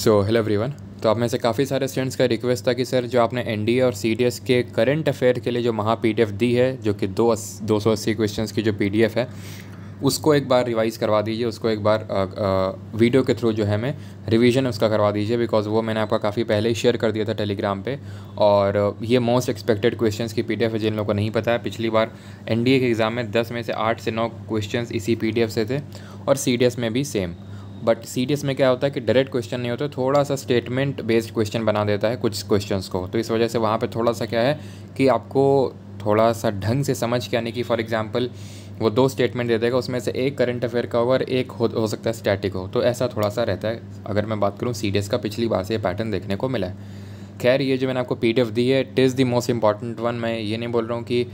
So hello everyone तो आप में से काफ़ी सारे स्टूडेंट्स का रिक्वेस्ट था कि सर जो आपने एन और सी के करंट अफेयर के लिए जो महा पी दी है जो कि दो दो सौ अस्सी क्वेश्चन की जो पी है उसको एक बार रिवाइज़ करवा दीजिए उसको एक बार आ, आ, वीडियो के थ्रू जो है मैं रिवीजन उसका करवा दीजिए बिकॉज वो मैंने आपका काफ़ी पहले ही शेयर कर दिया था टेलीग्राम पे और ये मोस्ट एक्सपेक्टेड क्वेश्चंस की पीडीएफ है जिन लोगों को नहीं पता है पिछली बार एनडीए के एग्ज़ाम में दस में से आठ से नौ क्वेश्चंस इसी पीडीएफ से थे और सी में भी सेम बट सी में क्या होता है कि डायरेक्ट क्वेश्चन नहीं होता थोड़ा सा स्टेटमेंट बेस्ड क्वेश्चन बना देता है कुछ क्वेश्चंस को तो इस वजह से वहाँ पे थोड़ा सा क्या है कि आपको थोड़ा सा ढंग से समझ के आने की फॉर एग्ज़ाम्पल वो दो स्टेटमेंट दे देगा उसमें से एक करंट अफेयर का होगा और एक हो, हो सकता है स्टैटिक हो तो ऐसा थोड़ा सा रहता है अगर मैं बात करूँ सी का पिछली बार से ये पैटर्न देखने को मिला है खैर ये जो मैंने आपको पी दी है it is the most important one मैं ये नहीं बोल रहा हूँ कि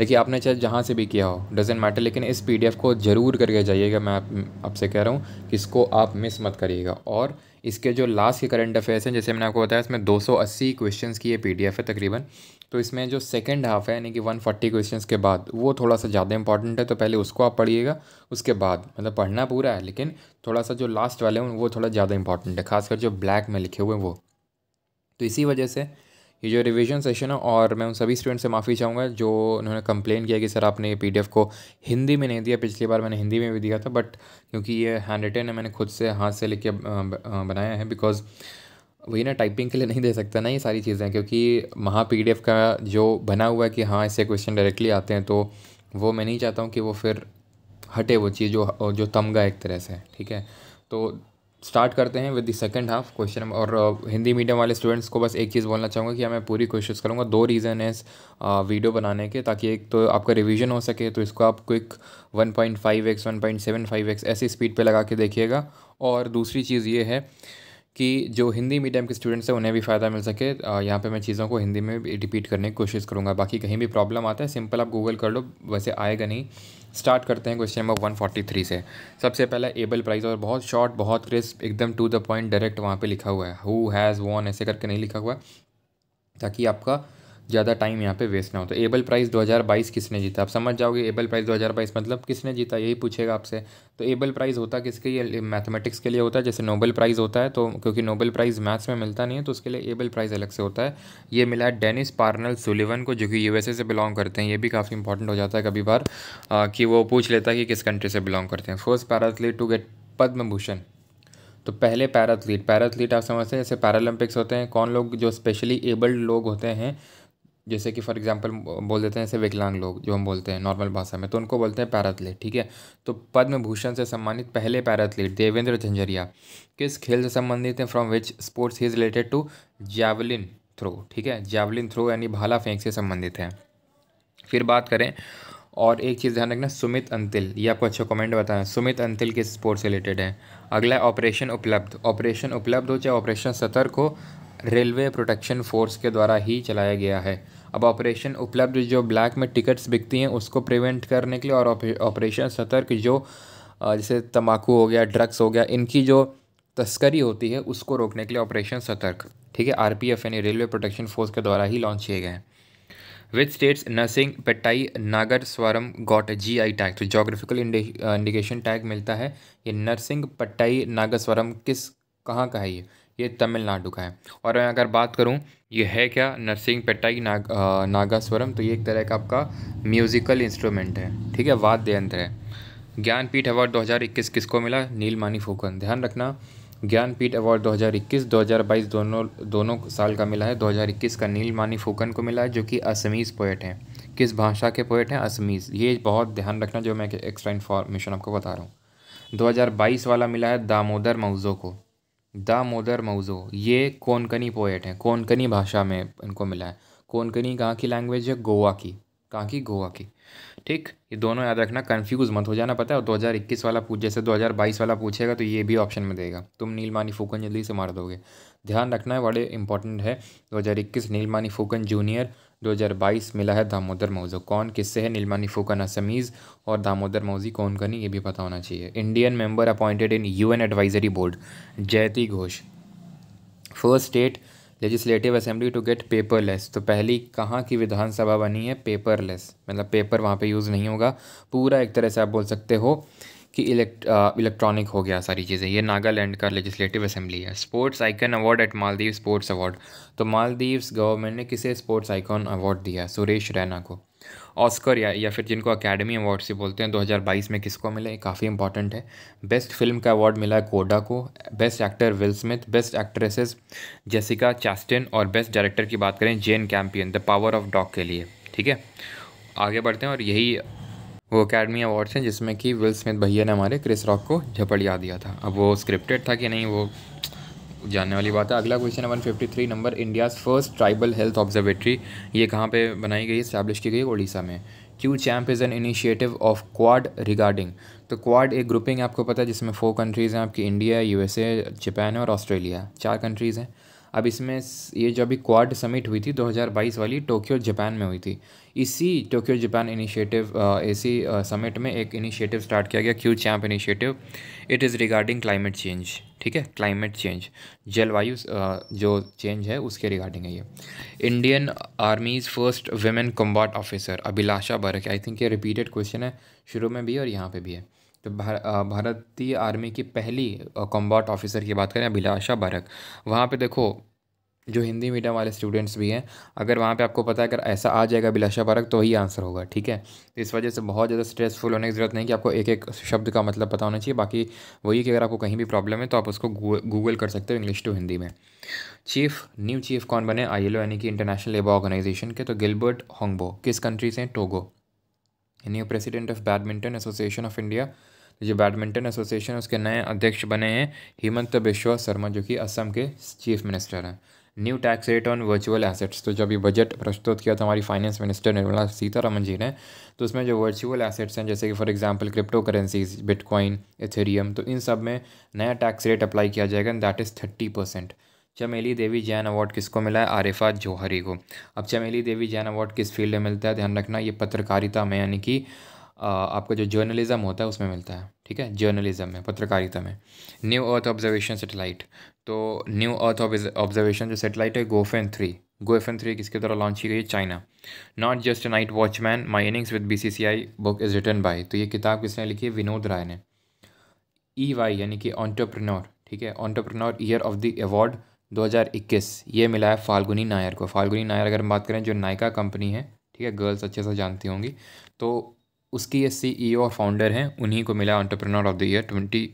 देखिए आपने चाहे जहाँ से भी किया हो डजेंट मैटर लेकिन इस पी को ज़रूर करके जाइएगा मैं आपसे कह रहा हूँ कि इसको आप मिस मत करिएगा और इसके जो लास्ट के करंट अफेयर्स हैं जैसे मैंने आपको बताया इसमें 280 क्वेश्चंस की ये पीडीएफ है तकरीबन तो इसमें जो सेकंड हाफ है यानी कि 140 क्वेश्चन के बाद वो थोड़ा सा ज़्यादा इंपॉर्टेंट है तो पहले उसको आप पढ़िएगा उसके बाद मतलब पढ़ना पूरा है लेकिन थोड़ा सा जो लास्ट वाले हैं वो थोड़ा ज़्यादा इंपॉर्टेंट है खासकर जो ब्लैक में लिखे हुए हैं वो तो इसी वजह से ये जो रिवीजन सेशन है और मैं उन सभी स्टूडेंट से माफ़ी चाहूँगा जो उन्होंने कंप्लेन किया कि सर आपने ये पीडीएफ को हिंदी में नहीं दिया पिछली बार मैंने हिंदी में भी दिया था बट क्योंकि ये हैंड रिटेन है मैंने खुद से हाथ से लिख के बनाया है बिकॉज़ वही ना टाइपिंग के लिए नहीं दे सकता ना ये सारी चीज़ें क्योंकि वहाँ पी का जो बना हुआ है कि हाँ इससे क्वेश्चन डायरेक्टली आते हैं तो वो मैं नहीं चाहता हूँ कि वो फिर हटे वो चीज़ जो जो तमगा एक तरह से ठीक है तो स्टार्ट करते हैं with the second half question और uh, हिंदी मीडियम वाले स्टूडेंट्स को बस एक चीज़ बोलना चाहूँगा कि मैं पूरी कोशिश करूँगा दो रीज़न है इस वीडियो uh, बनाने के ताकि एक तो आपका रिवीजन हो सके तो इसको आप क्विक 1.5x 1.75x ऐसी स्पीड पे लगा के देखिएगा और दूसरी चीज़ ये है कि जो हिंदी मीडियम के स्टूडेंट्स हैं उन्हें भी फ़ायदा मिल सके यहाँ पे मैं चीज़ों को हिंदी में रिपीट करने की कोशिश करूँगा बाकी कहीं भी प्रॉब्लम आता है सिंपल आप गूगल कर लो वैसे आएगा नहीं स्टार्ट करते हैं क्वेश्चन नंबर थ्री से सबसे पहले एबल प्राइज़ और बहुत शॉर्ट बहुत क्रिस्प एकदम टू द पॉइंट डायरेक्ट वहाँ पर लिखा हुआ है हु हैज़ वॉन ऐसे करके नहीं लिखा हुआ है ताकि आपका ज़्यादा टाइम यहाँ पे वेस्ट ना हो तो एबल प्राइस 2022 किसने जीता आप समझ जाओगे एबल प्राइस 2022 मतलब किसने जीता यही पूछेगा आपसे तो एबल प्राइस होता किसके लिए मैथमेटिक्स के लिए होता है जैसे नोबल प्राइज़ होता है तो क्योंकि नोबल प्राइज़ मैथ्स में मिलता नहीं है तो उसके लिए एबल प्राइज़ अलग से होता है ये मिला है डेनिस पार्नल सुलिवन को जो कि यू से बिलोंग करते हैं ये भी काफ़ी इंपॉर्टेंट हो जाता है कभी बार कि वो पूछ लेता है कि किस कंट्री से बिलोंग करते हैं first para athlete to get Padma Bhushan तो पहले पैराथलीट पैराथलीट आप समझते हैं जैसे पैरालंपिक्स होते हैं कौन लोग जो स्पेशली एबल्ड लोग होते हैं जैसे कि फॉर एग्जांपल बोल देते हैं जैसे विकलांग लोग जो हम बोलते हैं नॉर्मल भाषा में तो उनको बोलते हैं पैराथलीट ठीक है तो पद्म भूषण से सम्मानित पहले पैराथलीट देवेंद्र झंझरिया किस खेल से संबंधित हैं from which sports is related to javelin throw ठीक है जैवलिन थ्रो यानी भाला फेंक से संबंधित है फिर बात करें और एक चीज़ ध्यान रखना सुमित अंतिल ये आपको अच्छा कमेंट बताना सुमित अंतिल किस स्पोर्ट्स से रिलेटेड है अगला ऑपरेशन उपलब्ध ऑपरेशन उपलब्ध हो चाहे ऑपरेशन सतर्क हो रेलवे प्रोटेक्शन फोर्स के द्वारा ही चलाया गया है अब ऑपरेशन उपलब्ध जो ब्लैक में टिकट्स बिकती हैं उसको प्रिवेंट करने के लिए और ऑपरेशन सतर्क जो जैसे तम्बाकू हो गया ड्रग्स हो गया इनकी जो तस्करी होती है उसको रोकने के लिए ऑपरेशन सतर्क ठीक है आर यानी रेलवे प्रोटेक्शन फोर्स के द्वारा ही लॉन्च किए गए हैं with states nursing Narasinghapettai Nagaswaram got G I tag तो जोग्राफिकल इंडिकेशन टैग मिलता है ये नर्सिंग पट्टाई नागर स्वरम किस कहाँ का है ये ये तमिलनाडु का है और मैं अगर बात करूँ ये है क्या नरसिंह पेट्टाई नाग नागास्वरम तो ये एक तरह का आपका म्यूज़िकल इंस्ट्रूमेंट है ठीक है वाद्य यंत्र है ज्ञानपीठ अवार्ड 2021 किसको मिला नीलमानी फूकन ध्यान रखना ज्ञानपीठ अवार्ड 2021 2022 दोनों दोनों साल का मिला है 2021 का नीलमानी फूकन को मिला है जो कि असमीज़ पोएट हैं किस भाषा के पोएट हैं असमीज़ ये बहुत ध्यान रखना जो मैं एक्स्ट्रा इन्फॉर्मेशन आपको बता रहा हूँ 2022 वाला मिला है दामोदर मऊजो को द मोदर मौजो ये कोंकणी पोएट हैं कोंकणी भाषा में इनको मिला है कोंकणी कहाँ की लैंग्वेज है गोवा की कहाँ की गोवा की ठीक ये दोनों याद रखना कन्फ्यूज़ मत हो जाना पता है 2021 वाला पूछ जैसे 2022 वाला पूछेगा तो ये भी ऑप्शन में देगा तुम नीलमानी फूकन जल्दी से मार दोगे ध्यान रखना है बड़े इंपॉर्टेंट है 2021 नीलमानी फूकन जूनियर 2022 मिला है दामोदर मौजो कौन किससे है नीलमानी फूकन असमीज़ और दामोदर मौजी कौन करनी ये भी पता होना चाहिए Indian member appointed in UN advisory board Jayati Ghosh first state legislative assembly to get paperless तो पहली कहाँ की विधानसभा बनी है पेपरलेस मतलब पेपर वहाँ पे यूज़ नहीं होगा पूरा एक तरह से आप बोल सकते हो कि इलेक्ट इलेक्ट्रॉनिक uh, हो गया सारी चीज़ें ये नागालैंड का लेजिस्लेटिव असेंबली है sports icon award at Maldives sports award तो मालदीव्स गवर्नमेंट ने किसे स्पोर्ट्स आइकॉन अवार्ड दिया सुरेश रैना को ऑस्कर या या फिर जिनको अकेडमी अवार्ड से बोलते हैं 2022 में किसको मिले काफ़ी इंपॉर्टेंट है बेस्ट फिल्म का अवार्ड मिला है कोडा को best actor Will Smith best actresses Jessica Chastain और बेस्ट डायरेक्टर की बात करें Jane Campion the power of dog के लिए ठीक है आगे बढ़ते हैं और यही वो अकेडमी अवार्ड्स हैं जिसमें कि विल स्मिथ भैया ने हमारे क्रिस रॉक को झपड़िया दिया था अब वो स्क्रिप्टेड था कि नहीं वो जानने वाली बात है अगला क्वेश्चन है one fifty three number India's first tribal health observatory ये कहाँ पे बनाई गई इस्टेब्लिश की गई उड़ीसा में Q champ is an initiative of Quad regarding तो क्वाड एक ग्रुपिंग आपको पता है जिसमें फोर कंट्रीज़ हैं आपकी India U S A Japan और ऑस्ट्रेलिया चार कंट्रीज़ हैं अब इसमें ये जो अभी क्वाड समिट हुई थी 2022 वाली टोक्यो जापान में हुई थी इसी टोक्यो जापान इनिशिएटिव इसी समिट uh, में एक इनिशिएटिव स्टार्ट किया गया Q champ initiative it is regarding climate change ठीक है क्लाइमेट चेंज जलवायु uh, जो चेंज है उसके रिगार्डिंग है ये Indian आर्मीज first women combat officer Abhilasha Barak I think ये रिपीटेड क्वेश्चन है शुरू में भी और यहाँ पर भी है तो uh, भारतीय आर्मी की पहली कॉम्बाट ऑफिसर की बात करें अभिलाषा बरक वहाँ पे देखो जो हिंदी मीडियम वाले स्टूडेंट्स भी हैं अगर वहाँ पे आपको पता है अगर ऐसा आ जाएगा बिलाशा पारक तो ही आंसर होगा ठीक है तो इस वजह से बहुत ज़्यादा स्ट्रेसफुल होने की ज़रूरत नहीं कि आपको एक एक शब्द का मतलब पता होना चाहिए बाकी वही कि अगर आपको कहीं भी प्रॉब्लम है तो आप उसको गूगल कर सकते हो इंग्लिश टू हिंदी में चीफ न्यू चीफ कौन बने आई यानी कि इंटरनेशनल लेबर ऑर्गेनाइजेशन के तो गिलबर्ट होंगबो किस कंट्री से Togo new president of badminton association of India जो बैडमिंटन एसोसिएशन उसके नए अध्यक्ष बने हैं हेमंत बिश्वा शर्मा जो कि असम के चीफ मिनिस्टर हैं new tax rate on virtual assets तो जब ये बजट प्रस्तुत किया था हमारी फाइनेंस मिनिस्टर निर्मला सीतारामन जी ने तो उसमें जो वर्चुअल एसेट्स हैं जैसे कि for example crypto currencies bitcoin Ethereum तो इन सब में नया टैक्स रेट अप्लाई किया जाएगा and that is thirty percent Chameli Devi Jain award किसको मिला है आरिफा जौहरी को अब चमेली देवी जैन अवार्ड किस फील्ड में मिलता है ध्यान रखना ये पत्रकारिता में यानी कि आपका जो जर्नलिज्म होता है उसमें मिलता है ठीक है जर्नलिज्म में पत्रकारिता में न्यू अर्थ ऑब्जर्वेशन सेटेलाइट तो न्यू अर्थ ऑब्जर्वेशन जो सेटेलाइट है गोफेन थ्री गोफेन थ्री किसके द्वारा लॉन्च की गई China not just night watchman my innings with B C C I book is written by तो ये किताब किसने लिखी है विनोद राय ने ई e वाई यानी कि ऑन्टरप्रनोर ठीक है entrepreneur year of the award 2021 ये मिला है फाल्गुनी नायर को फाल्गुनी नायर अगर हम बात करें जो नायका कंपनी है ठीक है गर्ल्स अच्छे से जानती होंगी तो उसकी ये ओ e और फाउंडर हैं उन्हीं को मिला entrepreneur of the year twenty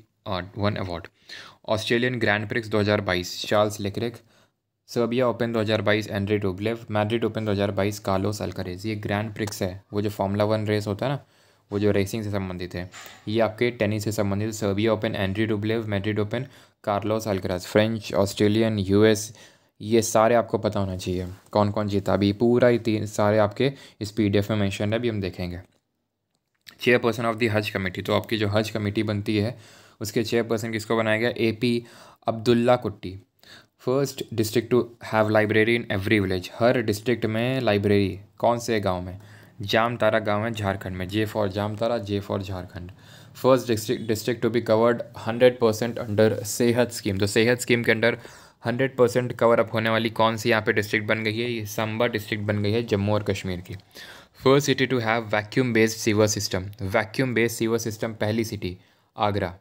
one award Australian grand prix 2022 Charles Leclerc Serbia open 2022 Andrey Rublev Madrid open 2022 Carlos Alcaraz ये ग्रैंड प्रिक्स है वो जो फॉर्मूला वन रेस होता है ना वो जो रेसिंग से संबंधित है ये आपके टेनिस से संबंधित Serbia open Andrey Rublev Madrid open Carlos Alcaraz French Australian US ये सारे आपको पता होना चाहिए कौन कौन जीता अभी पूरा ही तीन सारे आपके इस पी डी एफ में मैंशन है अभी हम देखेंगे चेयरपर्सन ऑफ दी हज कमेटी तो आपकी जो हज कमेटी बनती है उसके चेयरपर्सन किसको बनाया गया ए P Abdullakutty first district to have library in every village हर डिस्ट्रिक्ट में लाइब्रेरी कौन से गांव में जामतारा गांव है झारखंड में J for Jamtara J for Jharkhand first district district to be covered hundred percent under Sehat scheme तो सेहत स्कीम के under hundred percent cover up होने वाली कौन सी यहाँ पे डिस्ट्रिक्ट बन गई है ये सांबा डिस्ट्रिक्ट बन गई है जम्मू और कश्मीर की first city to have vacuum based sewer system vacuum based sewer system पहली city Agra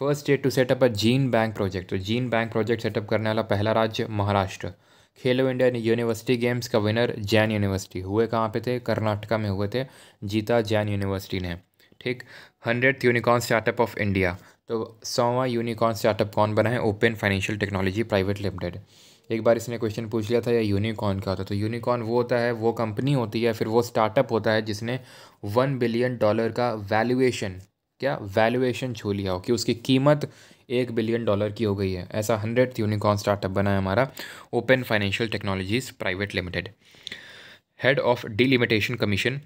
first state to setup a gene bank project तो जीन बैंक प्रोजेक्ट सेटअप करने वाला पहला राज्य Maharashtra Khelo India university games का विनर जैन यूनिवर्सिटी हुए कहाँ पे थे कर्नाटका में हुए थे जीता जैन यूनिवर्सिटी ने ठीक hundred unicorn startup of India तो सौवा यूनिकॉर्न स्टार्टअप कौन बना है open financial technology private limited एक बार इसने क्वेश्चन पूछ लिया था या यूनिकॉर्न क्या होता है तो यूनिकॉर्न वो होता है वो कंपनी होती है फिर वो स्टार्टअप होता है जिसने वन बिलियन डॉलर का वैल्यूएशन क्या वैल्यूएशन छू लिया हो कि उसकी कीमत एक बिलियन डॉलर की हो गई है ऐसा हंड्रेड यूनिकॉर्न स्टार्टअप बना है हमारा open financial technologies private limited head of delimitation commission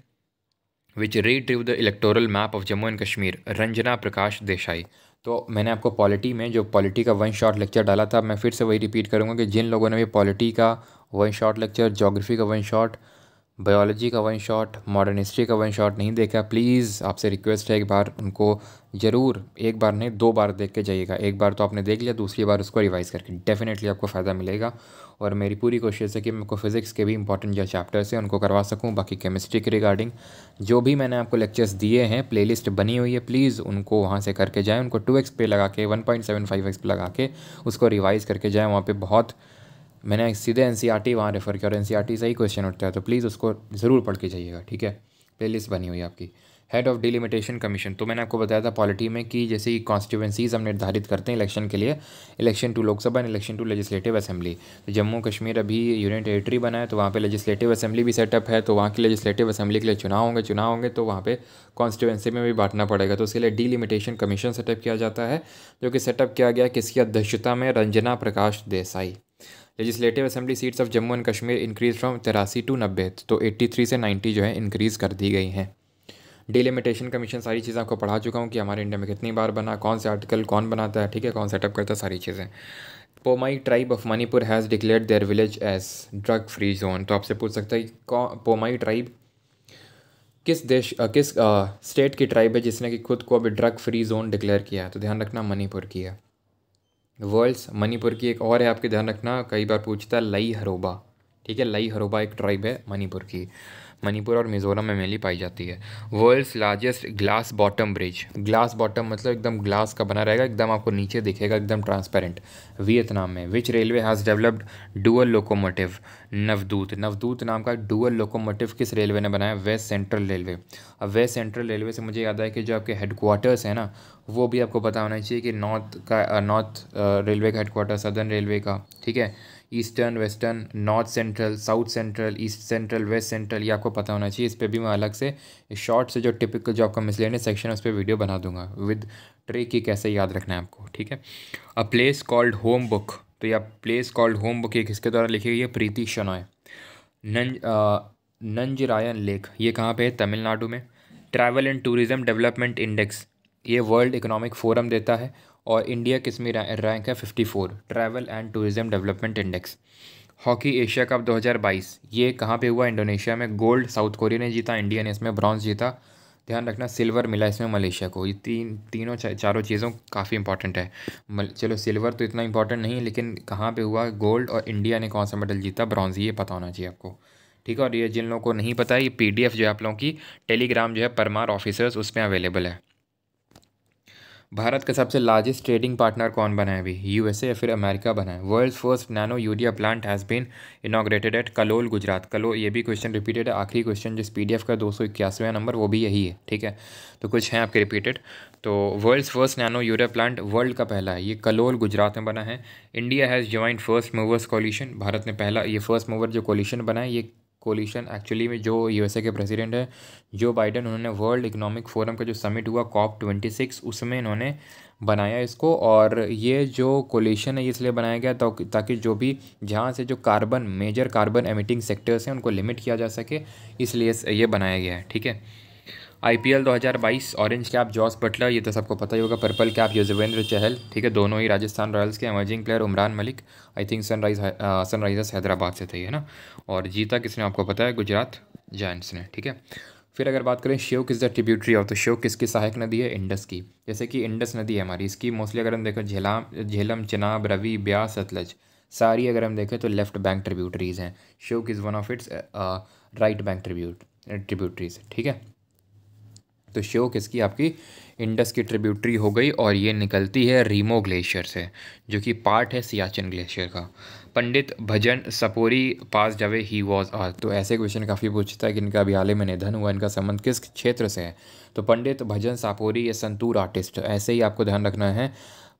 which redrew the electoral map of Jammu and Kashmir Ranjana Prakash Desai तो मैंने आपको पॉलिटी में जो पॉलिटी का वन शॉट लेक्चर डाला था मैं फिर से वही रिपीट करूँगा कि जिन लोगों ने भी पॉलिटी का वन शॉट लेक्चर जोग्राफी का वन शॉट बायोलॉजी का वन शॉट मॉडर्न हिस्ट्री का वन शॉट नहीं देखा प्लीज़ आपसे रिक्वेस्ट है एक बार उनको ज़रूर एक बार नहीं दो बार देख के जाइएगा एक बार तो आपने देख लिया दूसरी बार उसको रिवाइज़ करके डेफिनेटली आपको फ़ायदा मिलेगा और मेरी पूरी कोशिश है कि मैं को फिज़िक्स के भी इंपॉर्टेंट जो चैप्टर्स हैं उनको करवा सकूँ बाकी केमिस्ट्री के रिगार्डिंग जो भी मैंने आपको लेक्चर्स दिए हैं प्लेलिस्ट बनी हुई है प्लीज़ उनको वहाँ से करके जाएँ उनको टू एक्स पे लगा के वन पॉइंट सेवन फाइव पे लगा के उसको रिवाइज़ करके जाएँ वहाँ पर बहुत मैंने सीधे एन सी आर टी वहाँ रेफ़र किया और एन सी आर टी से ही क्वेश्चन उठता है तो प्लीज़ उसको ज़रूर पढ़ के जाइएगा ठीक है प्ले लिस्ट बनी हुई आपकी हेड ऑफ़ डिलिमिटेशन कमीशन तो मैंने आपको बताया था पॉलिटी में कि जैसे ही कॉन्स्टिट्यूएंसीज हम निर्धारित करते हैं इलेक्शन के लिए election to Lok Sabha and election to legislative assembly तो जम्मू कश्मीर अभी यूनियन टेरेटरी बना है तो वहाँ पे लेजिस्लेटिव असेंबली भी सेटअप है तो वहाँ की लेजिस्लेटिव असेंबली के लिए चुनाव होंगे चुनाव होंगे तो वहाँ पर कॉन्स्टिट्यूएंसी में भी बांटना पड़ेगा तो उसके लिए डिलिमिटेशन कमीशन सेटअप किया जाता है जो कि सेटअप किया गया किसकी अध्यक्षता में Ranjana Prakash Desai legislative assembly seats of Jammu and Kashmir increase from तिरासी टू नब्बे तो एट्टी थ्री से नाइन्टी जो है इंक्रीज़ कर दी गई हैं डिलिमिटेशन कमीशन सारी चीज़ें आपको पढ़ा चुका हूँ कि हमारे इंडिया में कितनी बार बना कौन से आर्टिकल कौन बनाता है ठीक है कौन सेटअप करता है सारी चीज़ें Poumai tribe of Manipur has declare their village as drug free zone तो आपसे पूछ सकता है कि पोमाई ट्राइब किस देश आ, किस आ, स्टेट की ट्राइब है जिसने कि खुद को अभी ड्रग फ्री जोन डिक्लेयर किया है तो ध्यान रखना मणिपुर की है वर्ल्ड्स मणिपुर की एक और है आपके ध्यान रखना कई बार पूछता है लई हरोबा ठीक है लई हरोबा एक ट्राइब है मणिपुर की मणिपुर और मिजोरम में मेनली पाई जाती है world's largest glass bottom bridge glass bottom मतलब एकदम ग्लास का बना रहेगा एकदम आपको नीचे दिखेगा एकदम ट्रांसपेरेंट वियतनाम में which railway has developed dual locomotive Navdoot Navdoot नाम का डुअल लोकोमोटिव किस रेलवे ने बनाया वेस्ट सेंट्रल रेलवे अब वेस्ट सेंट्रल रेलवे से मुझे याद आया कि जो आपके हेडकोार्टर्स हैं ना वो भी आपको पता होना चाहिए कि नॉर्थ का नॉर्थ रेलवे uh, का हेडकोार्टर सदर्न रेलवे का ठीक है eastern western north central south central east central west central ये आपको पता होना चाहिए इस पर भी मैं अलग से शॉर्ट से जो टिपिकल जो आपका मिसलेनियस सेक्शन है उस पर वीडियो बना दूंगा विद ट्रे की कैसे याद रखना है आपको ठीक है a place called home book तो यह प्लेस कॉल्ड होम बुक एक इसके द्वारा लिखी गई है प्रीति शनॉय नंज नंज नंजरायन लेक ये कहाँ पर है तमिलनाडु में travel and tourism development index ये वर्ल्ड इकोनॉमिक फोरम देता है और इंडिया किस में रैंक है fifty four travel and tourism development index hockey Asia cup 2022 ये कहाँ पे हुआ इंडोनेशिया में गोल्ड साउथ कोरिया ने जीता इंडिया ने इसमें ब्रॉन्ज जीता ध्यान रखना सिल्वर मिला इसमें मलेशिया को ये तीन तीनों चा, चारों चीज़ों काफ़ी इंपॉर्टेंट है मल, चलो सिल्वर तो इतना इंपॉर्टेंट नहीं लेकिन कहाँ पे हुआ गोल्ड और इंडिया ने कौन सा मेडल जीता ब्रॉन्ज ये पता होना चाहिए आपको ठीक है और ये जिन लोगों को नहीं पता है ये पी जो है आप लोगों की टेलीग्राम जो है परमार ऑफिसर्स उसमें अवेलेबल है भारत का सबसे लार्जेस्ट ट्रेडिंग पार्टनर कौन बना है अभी यूएसए या फिर अमेरिका बना है world first nano urea plant has been inaugurated at Kalol Gujarat कलो ये भी क्वेश्चन रिपीटेड है आखिरी क्वेश्चन जिस पी का दो नंबर वो भी यही है ठीक है तो कुछ हैं आपके रिपीटेड तो world first nano urea plant world का पहला है ये कलोल गुजरात में बना है India has joined first movers coalition Bharat ने पहला ये फर्स्ट मूवर जो कॉल्यूशन बना है ये कोलिशन एक्चुअली में जो यूएसए के प्रेसिडेंट है जो बाइडन उन्होंने वर्ल्ड इकोनॉमिक फोरम का जो समिट हुआ कॉप ट्वेंटी सिक्स उसमें इन्होंने बनाया इसको और ये जो कोलिशन है इसलिए बनाया गया तो ताकि जो भी जहाँ से जो carbon major carbon emitting sectors हैं उनको लिमिट किया जा सके इसलिए ये बनाया गया है ठीक है IPL 2022 orange cap Jos Buttler ये तो सबको पता ही होगा पर्पल कैप युजवेंद्र चहल ठीक है दोनों ही राजस्थान रॉयल्स के emerging player Umran Malik I think sunrise Sunrisers Hyderabad से थे है ना और जीता किसने आपको पता है गुजरात जैंट्स ने ठीक है फिर अगर बात करें Shyok is the tributary of तो श्योक किसकी सहायक नदी है इंडस की जैसे कि इंडस नदी है हमारी इसकी मोस्टली अगर हम देखें झेलाम झेलम चनाब रवि ब्यास सतलज सारी अगर हम देखें तो लेफ्ट बैंक ट्रिब्यूटरीज हैं Shyok is one of its right bank tribute tributaries ठीक है तो शो किसकी आपकी इंडस की ट्रिब्यूटरी हो गई और ये निकलती है रीमो ग्लेशियर से जो कि पार्ट है सियाचिन ग्लेशियर का पंडित भजन सपोरी पास जावे ही वॉज आर तो ऐसे क्वेश्चन काफ़ी पूछता है कि इनका अभी हाल में निधन हुआ इनका संबंध किस क्षेत्र से है तो पंडित भजन सापोरी ये संतूर आर्टिस्ट ऐसे ही आपको ध्यान रखना है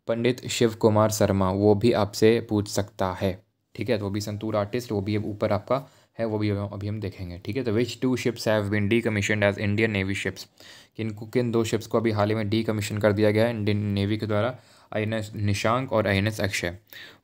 पंडित शिव कुमार शर्मा वो भी आपसे पूछ सकता है ठीक है तो वो भी संतूर आर्टिस्ट वो भी ऊपर आपका है वो भी अभी हम देखेंगे ठीक है तो which two ships have been decommission as Indian navy ships किन किन दो शिप्स को अभी हाल ही में डी कमीशन कर दिया गया है इंडियन नेवी के द्वारा आई एन एस निशांक और I N S Akshay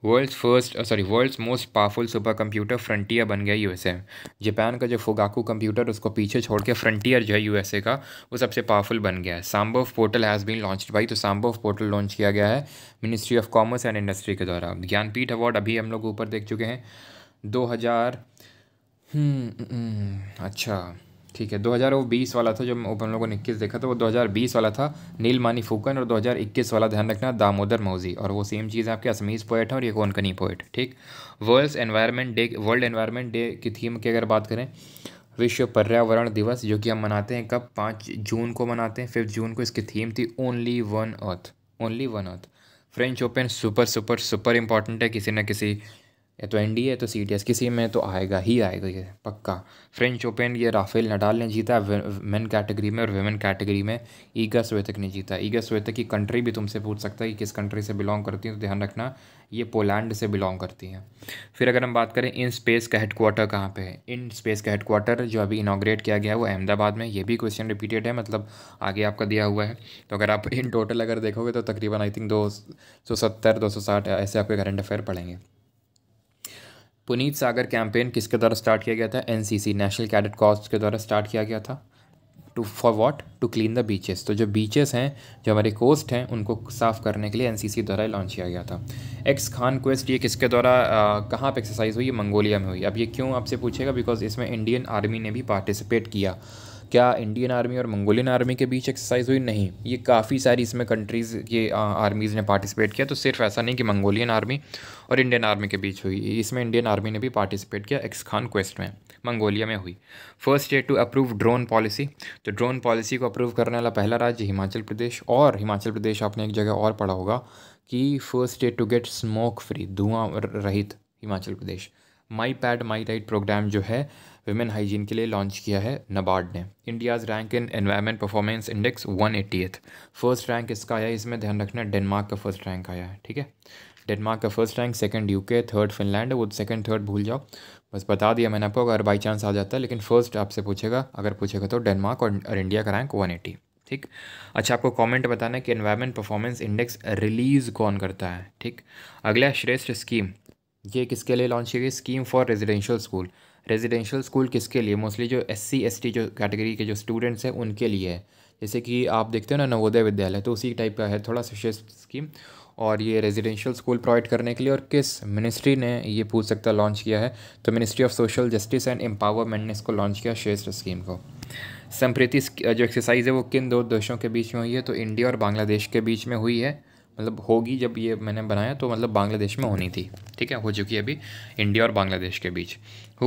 world's first sorry world's most powerful super computer Frontier बन गया यूएसए जापान का जो फुगाकू कंप्यूटर उसको पीछे छोड़ के फ्रंटियर जो है यूएसए का वो सबसे पावरफुल बन गया है off portal has been launch by तो ऑफ पोर्टल लॉन्च किया गया है ministry of commerce and industry के द्वारा ज्ञानपीठ अवार्ड अभी हम लोग ऊपर देख चुके हैं दो हज़ार हम्म, अच्छा ठीक है 2020 वाला था जो ओपन लोगों ने इक्कीस देखा था तो वो 2020 वाला था नील मानी फूकन और 2021 वाला ध्यान रखना दामोदर मौजी और वो सेम चीज़ आपके असमीज़ पोएट है और ये कौन कनी पोइट ठीक world environment day world environment day की थीम की अगर बात करें विश्व पर्यावरण दिवस जो कि हम मनाते हैं कब पाँच जून को मनाते हैं फिफ्थ जून को इसकी थीम थी only one earth only one earth French open super super super important है किसी न किसी या तो एन या तो सी किसी में तो आएगा ही आएगा ये पक्का फ्रेंच ओपन ये राफेल नडाल ने जीता मेन कैटेगरी में और वेमेन कैटेगरी में ईगा स्वेतक ने जीता ईगा स्वेतक की कंट्री भी तुमसे पूछ सकता है कि किस कंट्री से बिलोंग करती है तो ध्यान रखना ये पोलैंड से बिलोंग करती हैं फिर अगर हम बात करें इन स्पेस का हेडक्वार्टर कहाँ पे है इन स्पेस का हेडक्वार्टर जो अभी इनाग्रेट किया गया है वो अहमदाबाद में ये भी क्वेश्चन रिपीटेड है मतलब आगे आपका दिया हुआ है तो अगर आप इन टोटल अगर देखोगे तो तकरीबन आई थिंक दो सौ सत्तर दो सौ साठ ऐसे आपके करंट अफेयर पड़ेंगे पुनीत सागर कैंपेन किसके द्वारा स्टार्ट किया गया था एनसीसी नेशनल कैडेट कॉर्स के द्वारा स्टार्ट किया गया था to for what to clean the beaches तो जो बीचेस हैं जो हमारे कोस्ट हैं उनको साफ़ करने के लिए एनसीसी द्वारा लॉन्च किया गया था एक्स खान क्वेस्ट ये किसके द्वारा कहाँ पे एक्सरसाइज हुई ये मंगोलिया में हुई अब ये क्यों आपसे पूछेगा बिकॉज इसमें इंडियन आर्मी ने भी पार्टिसिपेट किया क्या इंडियन आर्मी और मंगोलियन आर्मी के बीच एक्सरसाइज हुई नहीं ये काफ़ी सारी इसमें कंट्रीज़ के आर्मीज़ ने पार्टिसिपेट किया तो सिर्फ ऐसा नहीं कि मंगोलियन आर्मी और इंडियन आर्मी के बीच हुई इसमें इंडियन आर्मी ने भी पार्टिसिपेट किया एक्स खान क्वेस्ट में मंगोलिया में हुई first state to approve drone policy तो ड्रोन पॉलिसी को अप्रूव करने वाला पहला राज्य हिमाचल प्रदेश और हिमाचल प्रदेश आपने एक जगह और पढ़ा होगा कि first state to get smoke free धुआं रहित Himachal Pradesh my pad my right programme जो है वेमेन हाइजीन के लिए लॉन्च किया है नबार्ड ने India's rank in environment performance index one eighty first rank इसका आया इसमें ध्यान रखना डेनमार्क का फर्स्ट रैंक आया है ठीक है डेनमार्क का first rank second UK third Finland वो सेकंड थर्ड भूल जाओ बस बता दिया मैंने आपको अगर बाई चांस आ जाता है लेकिन फर्स्ट आपसे पूछेगा अगर पूछेगा तो डेनमार्क और इंडिया का रैंक वन एटी ठीक अच्छा आपको कमेंट बताना है कि एनवायरमेंट परफॉर्मेंस इंडेक्स रिलीज़ कौन करता है ठीक अगला श्रेष्ठ स्कीम ये किसके लिए लॉन्च की गई scheme for residential school residential school किसके लिए मोस्टली जो एस सी जो कैटेगरी के जो स्टूडेंट्स हैं उनके लिए है जैसे कि आप देखते हो ना नवोदय विद्यालय तो उसी टाइप का है थोड़ा सा स्कीम और ये रेजिडेंशियल स्कूल प्रोवाइड करने के लिए और किस मिनिस्ट्री ने ये पूछ सकता लॉन्च किया है तो ministry of social justice and empowerment ने इसको लॉन्च किया श्रेष्ठ स्कीम को संप्रीति जो एक्सरसाइज है वो किन दो देशों के बीच में हुई है तो इंडिया और बांग्लादेश के बीच में हुई है मतलब होगी जब ये मैंने बनाया तो मतलब बांग्लादेश में होनी थी ठीक है हो चुकी है अभी इंडिया और बांग्लादेश के बीच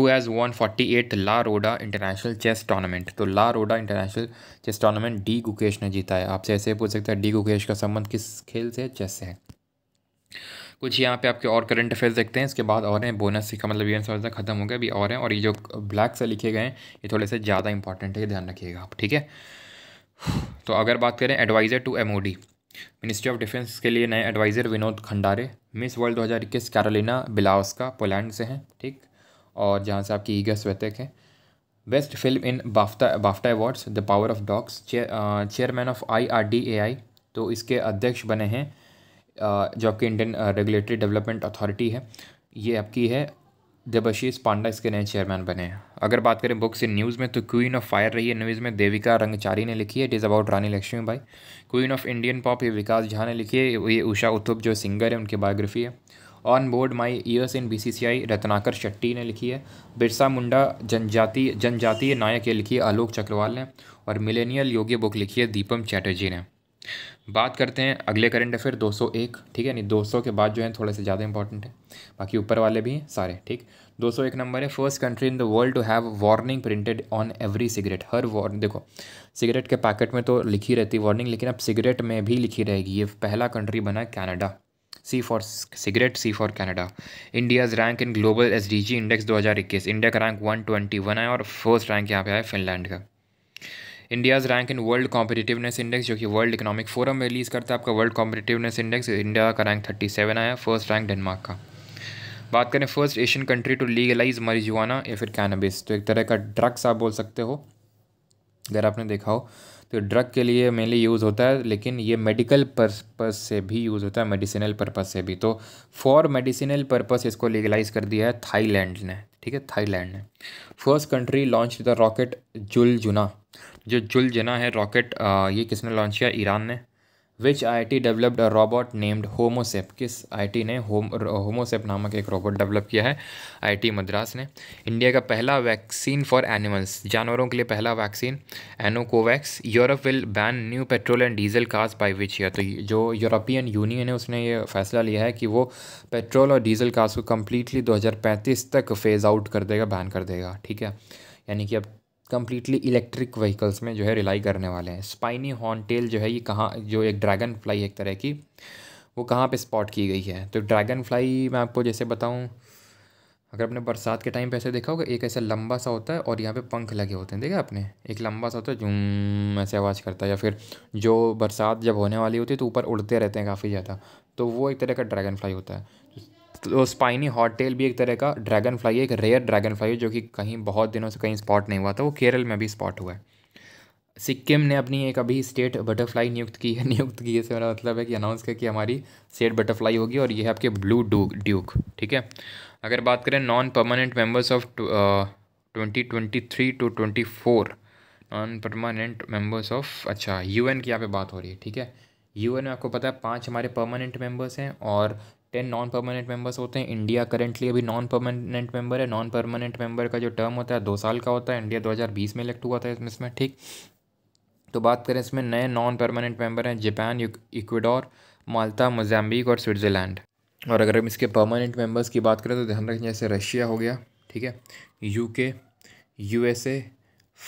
has one forty eight La Roda international chess tournament तो La Roda international chess tournament D Gukesh ने जीता है आपसे ऐसे पूछ सकते हैं डी गुकेश का संबंध किस खेल से चेस से है कुछ यहाँ पे आपके और करंट अफेयर्स देखते हैं इसके बाद और हैं बोनस का मतलब ये समझना खत्म हो गया अभी और हैं और ये जो ब्लैक से लिखे गए हैं ये थोड़े से ज़्यादा इंपॉर्टेंट है ये ध्यान रखिएगा आप ठीक है तो अगर बात करें adviser to M ministry of defence के लिए नए adviser Vinod Khandare Miss World दो हज़ार इक्कीस कैरोलिना का पोलैंड से हैं ठीक और जहाँ से आपकी ईगा स्वेतक है best film in BAFTA BAFTA awards the power of dogs chairman of I R D A I तो इसके अध्यक्ष बने हैं जो आपकी इंडियन रेगुलेटरी डेवलपमेंट अथॉरिटी है ये आपकी है देबाशीष पांडा इसके नए चेयरमैन बने हैं अगर बात करें बुक्स इन न्यूज़ में तो क्वीन ऑफ फायर रही है न्यूज़ में देविका रंगचारी ने लिखी है it is about Rani Lakshmi Bai queen of Indian pop ये विकास झा ने लिखी है ये उषा उत्थुप जो सिंगर है उनकी बायोग्राफी है on board my years in B C C I Ratnakar Shetty ने लिखी है बिरसा मुंडा जनजाति जनजातीय नायक ये लिखी है आलोक चक्रवाल ने और मिलेनियल योग्य बुक लिखी है दीपम चैटर्जी ने बात करते हैं अगले करंट अफेयर 201 ठीक है नहीं 200 के बाद जो है थोड़े से ज़्यादा इंपॉर्टेंट है बाकी ऊपर वाले भी हैं सारे ठीक 201 नंबर है first country in the world to have warning printed on every cigarette हर वार्निंग देखो सिगरेट के पैकेट में तो लिखी रहती वार्निंग लेकिन अब सिगरेट में भी लिखी रहेगी ये पहला कंट्री बना है Canada C for cigarette C for Canada India's rank in global S D G index दो हज़ार इक्कीस इंडिया का रैंक वन ट्वेंटी वन है और फर्स्ट रैंक यहाँ पे आया फिनलैंड का India's rank in world competitiveness index जो कि वर्ल्ड इकोनॉमिक फोरम में रिलीज़ करता है आपका वर्ल्ड कॉम्पिटिटिवनेस इंडेक्स इंडिया का रैंक थर्टी सेवन आया फर्स्ट रैंक डेनमार्क का बात करें first Asian country to legalise marijuana या फिर कैनबिस तो एक तरह का ड्रग्स आप बोल सकते हो अगर आपने देखा हो तो ड्रग के लिए मेनली यूज़ होता है लेकिन ये मेडिकल पर्पज़ से भी यूज़ होता है मेडिसिनल पर्पज़ से भी तो फॉर मेडिसिनल पर्पज़ इसको लीगलाइज कर दिया है थाईलैंड ने ठीक है थाईलैंड ने first country launch the rocket जुल जुना जो जुल जना है रॉकेट ये किसने लॉन्च किया ईरान ने विच टी डेवलप्ड अ रॉबोट नेम्ड होमोसेप किस टी ने होम होमोसेप नामक एक रोबोट डेवलप किया है टी मद्रास ने इंडिया का पहला वैक्सीन फॉर एनिमल्स जानवरों के लिए पहला vaccine Anocovax Europe will ban new petrol and diesel cars by which year तो जो यूरोपियन यूनियन है उसने ये फैसला लिया है कि वो पेट्रोल और डीजल कार्स को कम्प्लीटली पैंतीस तक फेज़ आउट कर देगा बैन कर देगा ठीक है यानी कि अब कम्प्लीटली इलेक्ट्रिक व्हीकल्स में जो है रिलाई करने वाले हैं स्पाइनी हॉर्न टेल जो है ये कहाँ जो एक ड्रैगन फ्लाई एक तरह की वो कहाँ पे स्पॉट की गई है तो ड्रैगन फ्लाई मैं आपको जैसे बताऊँ अगर आपने बरसात के टाइम पे ऐसे देखा होगा एक ऐसा लंबा सा होता है और यहाँ पे पंख लगे होते हैं देखा आपने एक लंबा सा होता है जूम ऐसे आवाज़ करता है या फिर जो बरसात जब होने वाली होती है तो ऊपर उड़ते रहते हैं काफ़ी ज़्यादा तो वो एक तरह का ड्रैगन फ्लाई होता है तो स्पाइनी हॉट टेल भी एक तरह का ड्रैगन फ्लाई है एक रेयर ड्रैगन फ्लाई है जो कि कहीं बहुत दिनों से कहीं स्पॉट नहीं हुआ था वो केरल में भी स्पॉट हुआ है सिक्किम ने अपनी एक अभी स्टेट बटरफ्लाई नियुक्त की है नियुक्त की है से मेरा मतलब है कि अनाउंस किया कि हमारी स्टेट बटरफ्लाई होगी और ये है आपके ब्लू डू ड्यूक ठीक है अगर बात करें non permanent members of twenty twenty three to twenty four non permanent members of अच्छा यूएन की यहाँ पे बात हो रही है ठीक है यूएन में आपको पता है पांच हमारे परमानेंट मेंबर्स हैं और टेन नॉन परमानेंट मेंबर्स होते हैं इंडिया करेंटली अभी नॉन परमानेंट मेंबर है नॉन परमानेंट मेंबर का जो टर्म होता है दो साल का होता है इंडिया 2020 में इलेक्ट हुआ था इसमें इसमें ठीक तो बात करें इसमें नए नॉन परमानेंट मेंबर हैं जापान इक्वेडोर माल्टा मोजाम्बिक और स्विट्ज़रलैंड और अगर हम इसके परमानेंट मेंबर्स की बात करें तो ध्यान रखें जैसे रशिया हो गया ठीक है यूके यूएसए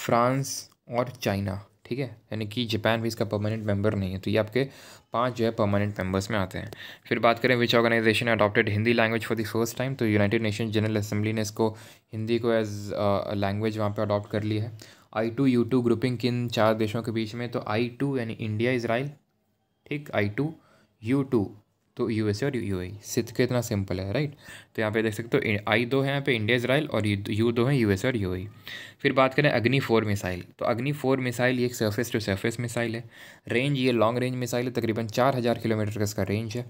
फ्रांस और चाइना ठीक है यानी कि जापान भी इसका परमानेंट मेंबर नहीं है तो ये आपके पांच जो है परमानेंट मेंबर्स में आते हैं फिर बात करें which organisation adopted Hindi language for the first time तो यूनाइटेड नेशन जनरल असेंबली ने इसको हिंदी को एज लैंग्वेज वहाँ पर अडॉप्ट कर ली है I two U two grouping किन चार देशों के बीच में तो आई टू यानी इंडिया इसराइल ठीक आई टू यू टू तो यू एस और यू ए e। सिद्ध के इतना सिंपल है राइट तो यहाँ पे देख सकते हो आई दो है यहाँ पे इंडिया इसराइल और यू दो हैं यू एस और यू ए फिर बात करें अग्नि फोर मिसाइल तो अग्नि फोर मिसाइल ये एक सरफेस टू सरफेस मिसाइल है रेंज ये लॉन्ग रेंज मिसाइल है तकरीबन चार हज़ार किलोमीटर का इसका रेंज है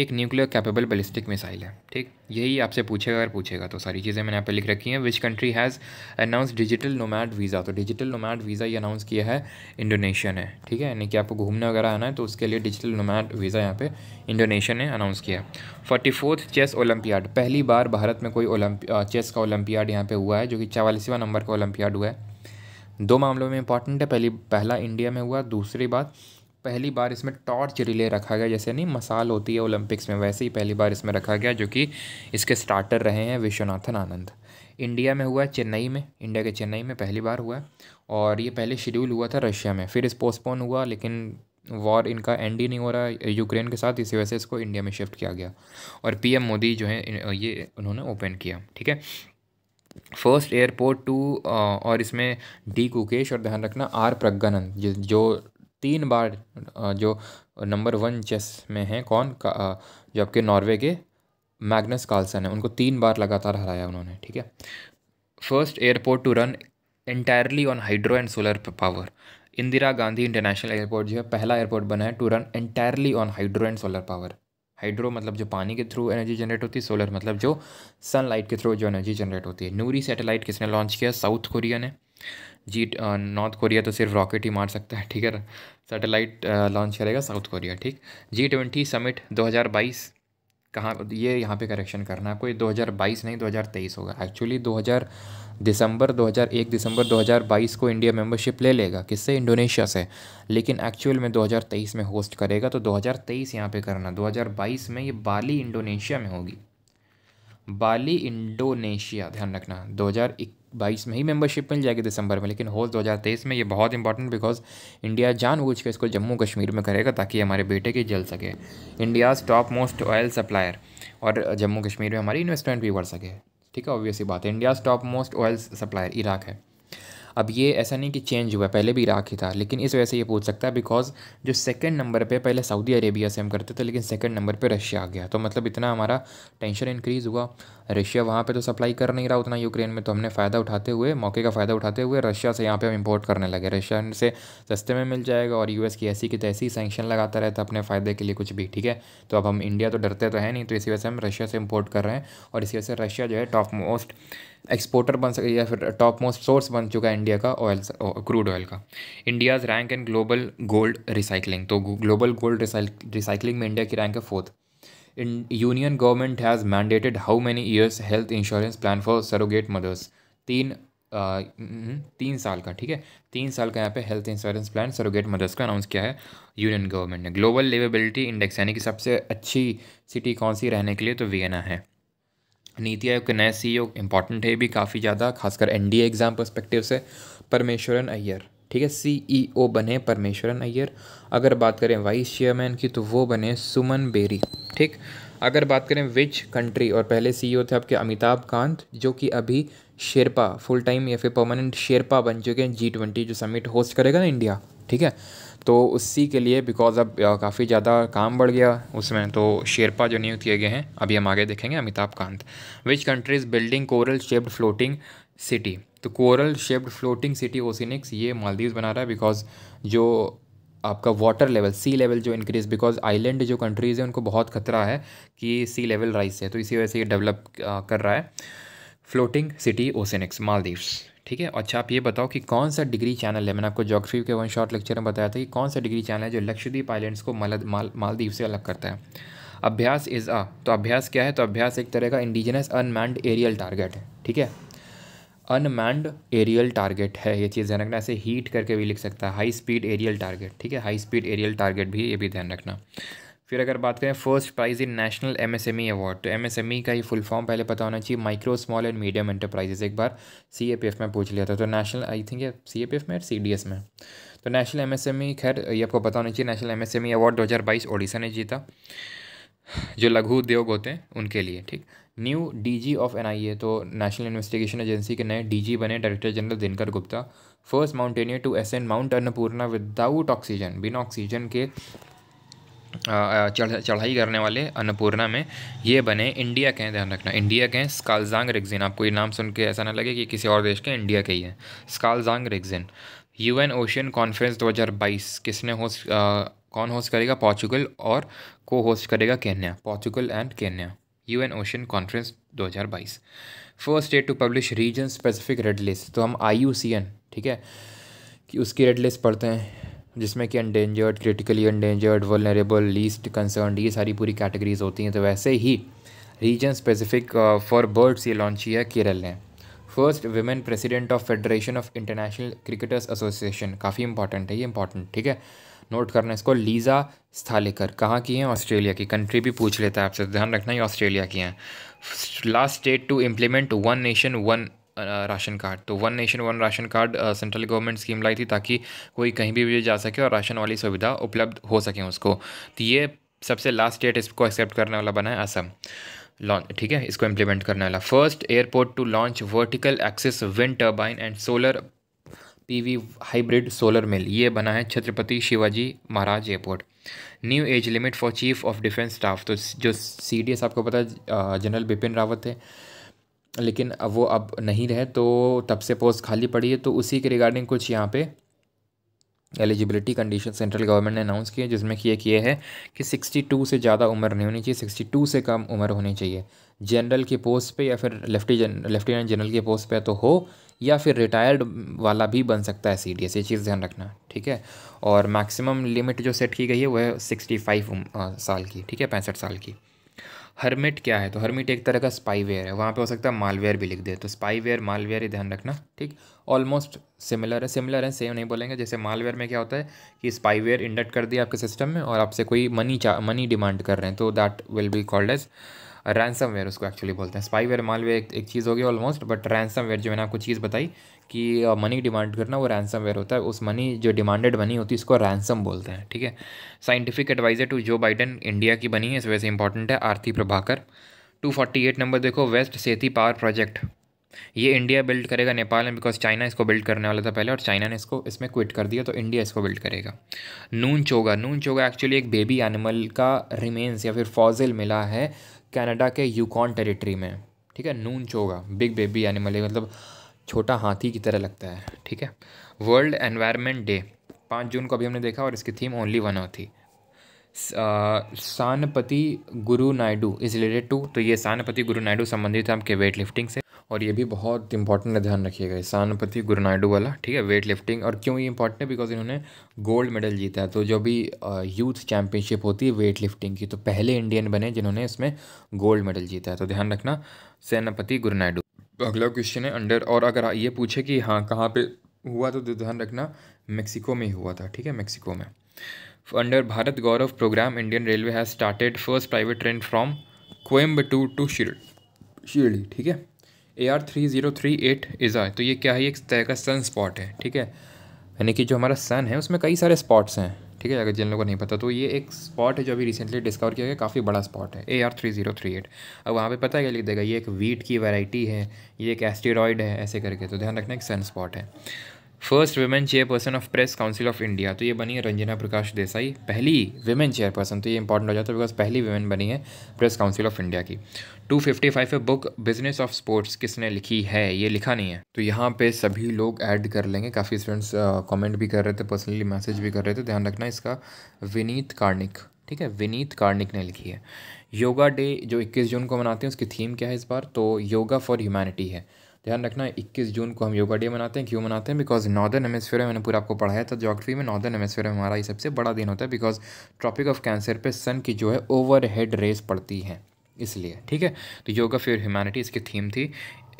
एक न्यूक्लियर कैपेबल बैलिस्टिक मिसाइल है ठीक यही आपसे पूछेगा अगर पूछेगा तो सारी चीज़ें मैंने यहाँ पर लिख रखी हैं which country has announce digital nomad visa तो डिजिटल नोमैड वीज़ा ये अनाउंस किया है इंडोनेशिया ने ठीक है यानी कि आपको घूमने वगैरह आना है तो उसके लिए डिजिटल नोमैड वीज़ा यहाँ पर इंडोनेशिया ने अनाउंस किया फोर्टी चेस ओलंपियाड पहली बार भारत में कोई ओलंप चेस का ओलंपियाड यहाँ पर हुआ है जो कि चवालीसवा नंबर का ओलंपियाड हुआ है दो मामलों में इंपॉर्टेंट है पहली पहला इंडिया में हुआ दूसरी बात पहली बार इसमें टॉर्च रिले रखा गया जैसे नहीं मसाल होती है ओलंपिक्स में वैसे ही पहली बार इसमें रखा गया जो कि इसके स्टार्टर रहे हैं विश्वनाथन आनंद इंडिया में हुआ चेन्नई में इंडिया के चेन्नई में पहली बार हुआ और ये पहले शेड्यूल हुआ था रशिया में फिर इस पोस्टपोन हुआ लेकिन वॉर इनका एंड ही नहीं हो रहा यूक्रेन के साथ इसी वजह से इसको इंडिया में शिफ्ट किया गया और पीएम मोदी जो है ये उन्होंने ओपन किया ठीक है फर्स्ट एयरपोर्ट टू और इसमें डी कुकेश और ध्यान रखना आर प्रज्ञानंद जो तीन बार जो नंबर वन चेस में हैं कौन जो आपके नॉर्वे के मैग्नस कार्लसन है उनको तीन बार लगातार हराया उन्होंने ठीक है first airport to run entirely on hydro and solar power Indira Gandhi international airport जो है पहला एयरपोर्ट बना है to run entirely on hydro and solar power hydro मतलब जो पानी के थ्रू एनर्जी जनरेट होती है सोलर मतलब जो सनलाइट के थ्रू जो एनर्जी जनरेट होती है नूरी सैटेलाइट किसने लॉन्च किया साउथ कोरिया ने जी नॉर्थ कोरिया तो सिर्फ रॉकेट ही मार सकता है ठीक है सैटेलाइट लॉन्च करेगा साउथ कोरिया ठीक जी ट्वेंटी समिट दो हज़ार बाईस कहाँ ये यहाँ पे करेक्शन करना है कोई बाईस नहीं दो हज़ार तेईस होगा एक्चुअली दो हज़ार दिसंबर 2001 दिसंबर 2022 को इंडिया मेंबरशिप ले लेगा किससे इंडोनेशिया से लेकिन एक्चुअल में 2023 में होस्ट करेगा तो 2023 यहाँ पे करना 2022 में ये बाली इंडोनेशिया में होगी बाली इंडोनेशिया ध्यान रखना बाईस में ही मेंबरशिप मिल जाएगी दिसंबर में लेकिन होस्ट 2023 में ये बहुत इंपॉर्टेंट बिकॉज इंडिया बूझ के इसको जम्मू कश्मीर में करेगा ताकि हमारे बेटे की जल सके India's top most oil supplier और जम्मू कश्मीर में हमारी इन्वेस्टमेंट भी बढ़ सके ठीक है ऑब्वियस बात है India's top most oil supplier Iraq है अब ये ऐसा नहीं कि चेंज हुआ पहले भी इराक ही था लेकिन इस वजह से ये पूछ सकता है बिकॉज जो सेकंड नंबर पे पहले सऊदी अरेबिया से हम करते थे लेकिन सेकंड नंबर पे रशिया आ गया तो मतलब इतना हमारा टेंशन इंक्रीज़ हुआ रशिया वहाँ पर तो सप्लाई कर नहीं रहा उतना यूक्रेन में तो हमने फ़ायदा उठाते हुए मौके का फ़ायदा उठाते हुए रशिया से यहाँ पर हम इम्पोर्ट करने लगे रशिया से सस्ते में मिल जाएगा और यू की ऐसी की तैसी सेंक्शन लगाता रहता अपने फ़ायदे के लिए कुछ भी ठीक है तो अब हम इंडिया तो डरते तो है नहीं तो इसी वजह से हम रशिया से इम्पोर्ट कर रहे हैं और इसी वजह से रशिया जो है टॉप मोस्ट एक्सपोर्टर बन सके या फिर टॉप मोस्ट सोर्स बन चुका है इंडिया का ऑयल क्रूड ऑयल का India's rank in global gold recycling तो ग्लोबल गोल्ड रिसाइकलिंग में इंडिया की रैंक है fourth union government has mandated how many years health insurance plan for surrogate mothers तीन आ, हम्म, तीन साल का ठीक है तीन साल का यहाँ पे health insurance plan surrogate mothers का अनाउंस किया है यूनियन गवर्नमेंट ने ग्लोबल लिवेबिलिटी इंडेक्स यानी कि सबसे अच्छी सिटी कौन सी रहने के लिए तो वियना है नीति आयोग के नए सीईओ इंपॉर्टेंट e है भी काफ़ी ज़्यादा खासकर एन डी एग्ज़ाम परस्पेक्टिव से परमेश्वरन अय्यर ठीक है सी e बने परमेश्वरन अय्यर अगर बात करें वाइस चेयरमैन की तो वो बने सुमन बेरी ठीक अगर बात करें विच कंट्री और पहले सीईओ e थे आपके अमिताभ कांत जो कि अभी शेरपा फुल टाइम या फिर परमानेंट शेरपा बन चुके हैं जी ट्वेंटी जो समिट होस्ट करेगा ना इंडिया ठीक है तो उसी के लिए बिकॉज अब काफ़ी ज़्यादा काम बढ़ गया उसमें तो शेरपा जो नियुक्त किए गए हैं अभी हम आगे देखेंगे Amitabh Kant which countries building coral shaped floating city तो coral shaped floating city Oceanix ये मालदीव्स बना रहा है बिकॉज जो आपका वाटर लेवल सी लेवल जो इंक्रीज़ बिकॉज आइलैंड जो कंट्रीज़ हैं उनको बहुत खतरा है कि सी लेवल राइस है तो इसी वजह से ये डेवलप कर रहा है फ्लोटिंग सिटी ओसिनिक्स मालदीव्स ठीक है अच्छा आप ये बताओ कि कौन सा डिग्री चैनल है मैंने आपको जोग्राफी के वन शॉर्ट लेक्चर में बताया था कि कौन सा डिग्री चैनल है जो लक्षद्वीप आइलैंड्स को मल, माल मालदीव से अलग करता है अभ्यास इज़ अ तो अभ्यास क्या है तो अभ्यास एक तरह का इंडिजिनस अनमैंड एरियल टारगेट है ठीक है अनमैंड एरियल टारगेट है ये चीज़ ध्यान रखना ऐसे हीट करके भी लिख सकता है हाई स्पीड एरियल टारगेट ठीक है हाई स्पीड एरियल टारगेट भी ये भी ध्यान रखना फिर अगर बात करें first prize in national MSME award तो एमएसएमई e का ही फुल फॉर्म पहले पता होना चाहिए micro small and medium enterprises एक बार सी ए पी एफ में पूछ लिया था तो national I think C A P F में सी डी एस में तो नेशनल एमएसएमई e, खैर ये आपको पता होना चाहिए नेशनल एमएसएमई अवार्ड 2022 ओडिशा ने जीता जो लघु उद्योग होते हैं उनके लिए ठीक न्यू जी ऑफ ए तो नेशनल इन्वेस्टिगेशन एजेंसी के नए जी बने director general Dinkar Gupta first mountaineer to ascend Mount Annapurna without oxygen बिना ऑक्सीजन के चढ़ाई करने वाले अन्नपूर्णा में ये बने इंडिया के हैं ध्यान रखना इंडिया के हैं स्कालजांग रिग्जिन आपको ये नाम सुन के ऐसा ना लगे कि किसी और देश के इंडिया के ही हैं Skalzang U UN ocean conference 2022 किसने होस्ट कौन होस्ट करेगा पोर्चुगल और को होस्ट करेगा Kenya Portugal and Kenya an ocean conference बाईस first state to publish region specific red list तो हम आई ठीक है कि उसकी रेड लिस्ट पढ़ते हैं जिसमें कि endangered critically endangered vulnerable least concern ये सारी पूरी कैटेगरीज होती हैं तो वैसे ही रीजन स्पेसिफिक फॉर बर्ड्स ये लॉन्च किया केरल ने first women president of federation of international cricketers association काफ़ी इंपॉर्टेंट है ये इंपॉर्टेंट ठीक है नोट करना इसको लीज़ा स्थालेकर कहाँ की हैं ऑस्ट्रेलिया की कंट्री भी पूछ लेता है आपसे तो ध्यान रखना ये ऑस्ट्रेलिया की हैं last state to implement one nation one ration card तो one nation one ration card central government scheme लाई थी ताकि कोई कहीं भी, जा सके और राशन वाली सुविधा उपलब्ध हो सके उसको तो ये सबसे लास्ट डेट इसको एक्सेप्ट करने वाला बना है असम लॉन्च ठीक है इसको इम्प्लीमेंट करने वाला first airport to launch vertical axis wind turbine and solar PV hybrid solar mill ये बना है Chhatrapati Shivaji Maharaj airport new age limit for chief of defence staff तो जो सी आपको पता है जनरल बिपिन रावत है लेकिन अब वो अब नहीं रहे तो तब से पोस्ट खाली पड़ी है तो उसी के रिगार्डिंग कुछ यहाँ पे एलिजिबिलिटी कंडीशन सेंट्रल गवर्नमेंट ने अनाउंस किए जिसमें कि एक ये है कि 62 से ज़्यादा उम्र नहीं होनी चाहिए 62 से कम उम्र होनी चाहिए जनरल की पोस्ट पे या फिर लेफ्टी जन लेफ्टिनेंट जनरल की पोस्ट पे तो हो या फिर रिटायर्ड वाला भी बन सकता है सी डी एस ये चीज़ ध्यान रखना ठीक है और मैक्सिमम लिमिट जो सेट की गई है वह सिक्सटी फाइव साल की ठीक है पैंसठ साल की हरमिट क्या है तो हरमिट एक तरह का स्पाईवेयर है वहाँ पे हो सकता है मालवेयर भी लिख दे तो स्पाईवेयर मालवेयर ही ध्यान रखना ठीक ऑलमोस्ट सिमिलर है सिमिलर है सेम नहीं बोलेंगे जैसे मालवेयर में क्या होता है कि स्पाईवेयर इंडक्ट कर दिया आपके सिस्टम में और आपसे कोई मनी मनी डिमांड कर रहे हैं तो that will be called as ransomware उसको एक्चुअली बोलते हैं स्पाईवेयर मालवेयर एक, एक चीज़ होगी ऑलमोस्ट बट रैंसम वेयर जो मैंने आपको चीज़ बताई कि मनी डिमांड करना वो रैनसम वेयर होता है उस मनी जो डिमांडेड मनी होती है इसको रैंसम बोलते हैं ठीक है साइंटिफिक एडवाइज़र टू जो बाइडन इंडिया की बनी है इस वजह से इंपॉर्टेंट है Aarti Prabhakar two forty eight number देखो वेस्ट सेती पावर प्रोजेक्ट ये इंडिया बिल्ड करेगा नेपाल में बिकॉज चाइना इसको बिल्ड करने वाला था पहले और चाइना ने इसको इसमें क्विट कर दिया तो इंडिया इसको बिल्ड करेगा Nun Choga Nun Choga actually एक बेबी एनिमल का रिमेन्स या फिर फॉजिल मिला है कनाडा के यूकॉन टेरिटरी में ठीक है Nun Choga big baby animal है मतलब छोटा हाथी की तरह लगता है ठीक है वर्ल्ड एनवायरनमेंट डे पाँच जून को अभी हमने देखा और इसकी थीम ओनली वन थी सानपति गुरु नायडू इज़ रिलेटेड टू तो ये सानपति गुरु नायडू संबंधित है आपके वेट लिफ्टिंग से और ये भी बहुत इंपॉर्टेंट है ध्यान रखिएगा सानपति गुरु नायडू वाला ठीक है वेट लिफ्टिंग और क्यों ये इंपॉर्टेंट है बिकॉज इन्होंने गोल्ड मेडल जीता है तो जो भी यूथ चैम्पियनशिप होती है वेट लिफ्टिंग की तो पहले इंडियन बने जिन्होंने इसमें गोल्ड मेडल जीता है तो ध्यान रखना सेनापति गुरु नायडू अगला क्वेश्चन है अंडर और अगर ये पूछे कि हाँ कहाँ पे हुआ तो ध्यान रखना मेक्सिको में ही हुआ था ठीक है मेक्सिको में under Bharat Gaurav programme Indian railway has started first private train from Coimbatore to Shir Shirdi ठीक है A R three zero three eight is a तो ये क्या है एक तरह का सन स्पॉट है ठीक है यानी कि जो हमारा सन है उसमें कई सारे स्पॉट्स हैं ठीक है अगर जिन लोगों को नहीं पता तो ये एक स्पॉट है जो अभी रिसेंटली डिस्कवर किया गया काफ़ी बड़ा स्पॉट है A R three zero three eight अब वहाँ पर पता क्या लिख देगा ये एक वीट की वैराइटी है ये एक एस्टेरॉयड है ऐसे करके तो ध्यान रखना एक सन स्पॉट है first women chairperson of press council of India तो ये बनी है रंजना प्रकाश देसाई पहली वेमेन चेयरपर्सन तो ये इंपॉर्टेंट हो जाता है बिकॉज पहली वेमेन बनी है प्रेस काउंसिल ऑफ इंडिया की 255 है बुक बिजनेस ऑफ स्पोर्ट्स किसने लिखी है ये लिखा नहीं है तो यहाँ पे सभी लोग ऐड कर लेंगे काफ़ी स्टूडेंट्स कॉमेंट भी कर रहे थे पर्सनली मैसेज भी कर रहे थे ध्यान रखना इसका विनीत कार्णिक ठीक है विनीत कार्णिक ने लिखी है योगा डे जो इक्कीस जून को मनाते हैं उसकी थीम क्या है इस बार तो योगा फॉर ह्यूमैनिटी है ध्यान रखना है इक्कीस जून को हम योगा डे मनाते हैं क्यों मनाते हैं बिकॉज नॉर्दर्न हेमिसफेयर में मैंने पूरा आपको पढ़ाया था जोग्राफी में नॉर्दर्न हेमिसफेयर में हमारा ये सबसे बड़ा दिन होता है बिकॉज ट्रॉपिक ऑफ कैंसर पे सन की जो है ओवर हेड रेस पड़ती है इसलिए ठीक है तो योगा फॉर ह्यूमैनिटी इसकी थीम थी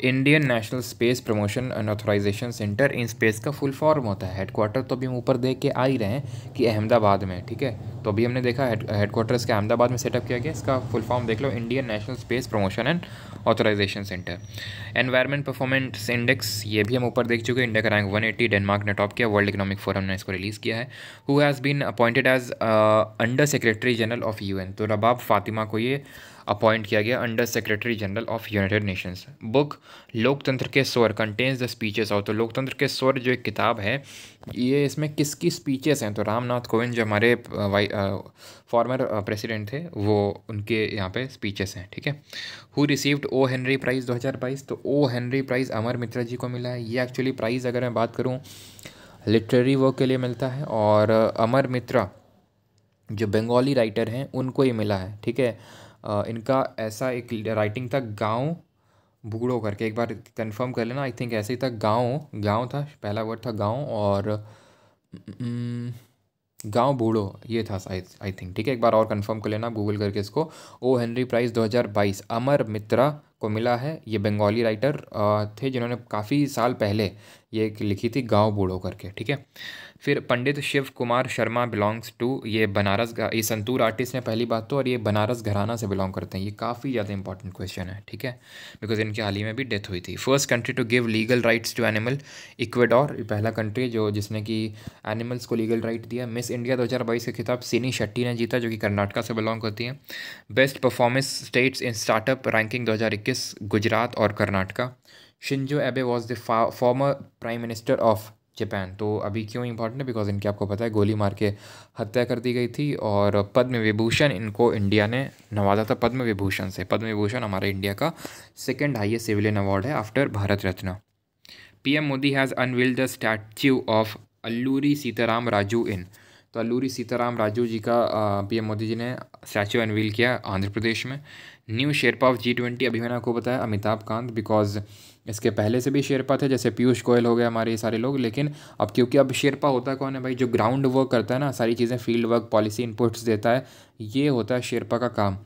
Indian national space promotion and authorisation centre in space का फुल फॉर्म होता है हेडक्वार्टर तो अभी हम ऊपर देख के आ ही रहे हैं कि अहमदाबाद में ठीक है तो अभी हमने देखा हेडक्वार्टर इसके अहमदाबाद में सेटअप किया गया इसका फुल फॉर्म देख लो Indian national space promotion and authorisation Centre Environment performance Index ये भी हम ऊपर देख चुके हैं इंडिया का रैंक वन एटी डेनमार्क ने टॉप किया वर्ल्ड इकोनॉमिक फोरम ने इसको रिलीज़ किया है who has been appointed as under secretary general of U तो रबाब फातिमा को ये अपॉइंट किया गया under secretary general of United Nations book लोकतंत्र के स्वर कंटेन्स द स्पीचेस ऑफ तो लोकतंत्र के स्वर जो एक किताब है ये इसमें किसकी स्पीचेस हैं तो रामनाथ कोविंद जो हमारे वाई फॉर्मर प्रेसिडेंट थे वो उनके यहाँ पे स्पीचेस हैं ठीक है who received O Henry prize दो तो ओ हेनरी प्राइज़ अमर मित्रा जी को मिला है ये एक्चुअली प्राइज़ अगर मैं बात करूँ लिटरेरी वर्क के लिए मिलता है और अमर मित्रा जो बंगाली राइटर हैं उनको ये मिला है ठीक है इनका ऐसा एक राइटिंग था गाँव बूढ़ो करके एक बार कंफर्म कर लेना आई थिंक ऐसे ही था गाँव गाँव था पहला वर्ड था गाँव और mm, गांव बूढ़ो ये था आई थिंक ठीक है एक बार और कंफर्म कर लेना गूगल करके इसको ओ हेनरी प्राइज़ 2022 अमर मित्रा को मिला है ये बंगाली राइटर थे जिन्होंने काफ़ी साल पहले ये एक लिखी थी गांव बूढ़ो करके ठीक है फिर पंडित शिव कुमार शर्मा बिलोंग्स टू ये बनारस ये संतूर आर्टिस्ट ने पहली बात तो और ये बनारस घराना से बिलोंग करते हैं ये काफ़ी ज़्यादा इंपॉर्टेंट क्वेश्चन है ठीक है बिकॉज इनकी हाल ही में भी डेथ हुई थी first country to give legal rights to animal Ecuador पहला कंट्री जो जिसने कि एनिमल्स को लीगल राइट दिया मिस इंडिया दो के खिताब सीनी शेट्टी ने जीता जो कि कर्नाटका से बिलोंग करती हैं best performance states in startup ranking दो गुजरात और Karnataka Shinzo Abe was the former prime minister of Japan तो अभी क्यों इंपॉर्टेंट है बिकॉज इनकी आपको पता है गोली मार के हत्या कर दी गई थी और पद्म विभूषण इनको इंडिया ने नवाजा था पद्म विभूषण से पद्म विभूषण हमारे इंडिया का सेकेंड हाइएस्ट सिविलियन अवार्ड है after Bharat Ratna PM Modi has unveil the statue of Alluri Sitarama Raju in तो अल्लूरी सीताराम राजू जी का पीएम मोदी जी ने स्टैचू अनवील किया आंध्र प्रदेश में new sherpa of G twenty अभी मैंने आपको बताया अमिताभ कांत बिकॉज इसके पहले से भी शेरपा थे जैसे पीयूष गोयल हो गए हमारे ये सारे लोग लेकिन अब क्योंकि अब शेरपा होता कौन है भाई जो ग्राउंड वर्क करता है ना सारी चीज़ें फील्ड वर्क पॉलिसी इनपुट्स देता है ये होता है शेरपा का काम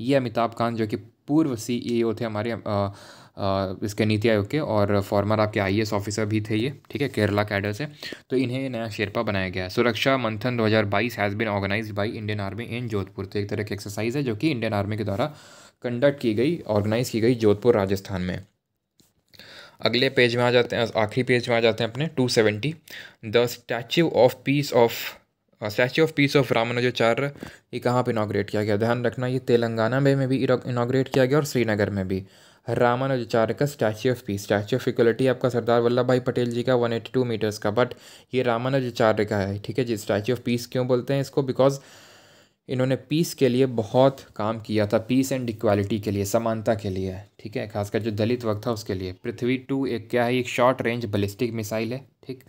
ये अमिताभ कांत जो कि पूर्व सीईओ e थे हमारे आ, आ, इसके नीति आयोग के और फॉर्मर आपके आई ऑफिसर भी थे ये ठीक है केरला कैडर से तो इन्हें नया शेरपा बनाया गया है Suraksha Manthan 2022 has been organise by Indian Army in Jodhpur तो एक तरह की एक्सरसाइज है जो कि इंडियन आर्मी के द्वारा कंडक्ट की गई ऑर्गेनाइज की गई जोधपुर राजस्थान में अगले पेज में आ जाते हैं आखिरी पेज में आ जाते हैं अपने two seventy the statue of peace of statue of peace of Ramanujacharya ये कहाँ पर इनाग्रेट किया गया ध्यान रखना ये तेलंगाना में, में भी इनाग्रेट किया गया और श्रीनगर में भी रामानुजाचार्य का statue of peace statue of equality आपका सरदार वल्लभ भाई पटेल जी का वन एटी टू मीटर्स का बट ये रामानुजाचार्य का है ठीक है जी स्टैचू ऑफ पीस क्यों बोलते हैं इसको बिकॉज इन्होंने पीस के लिए बहुत काम किया था पीस एंड इक्वालिटी के लिए समानता के लिए ठीक है खासकर जो दलित वक्त था उसके लिए पृथ्वी टू एक क्या है एक शॉर्ट रेंज बलिस्टिक मिसाइल है ठीक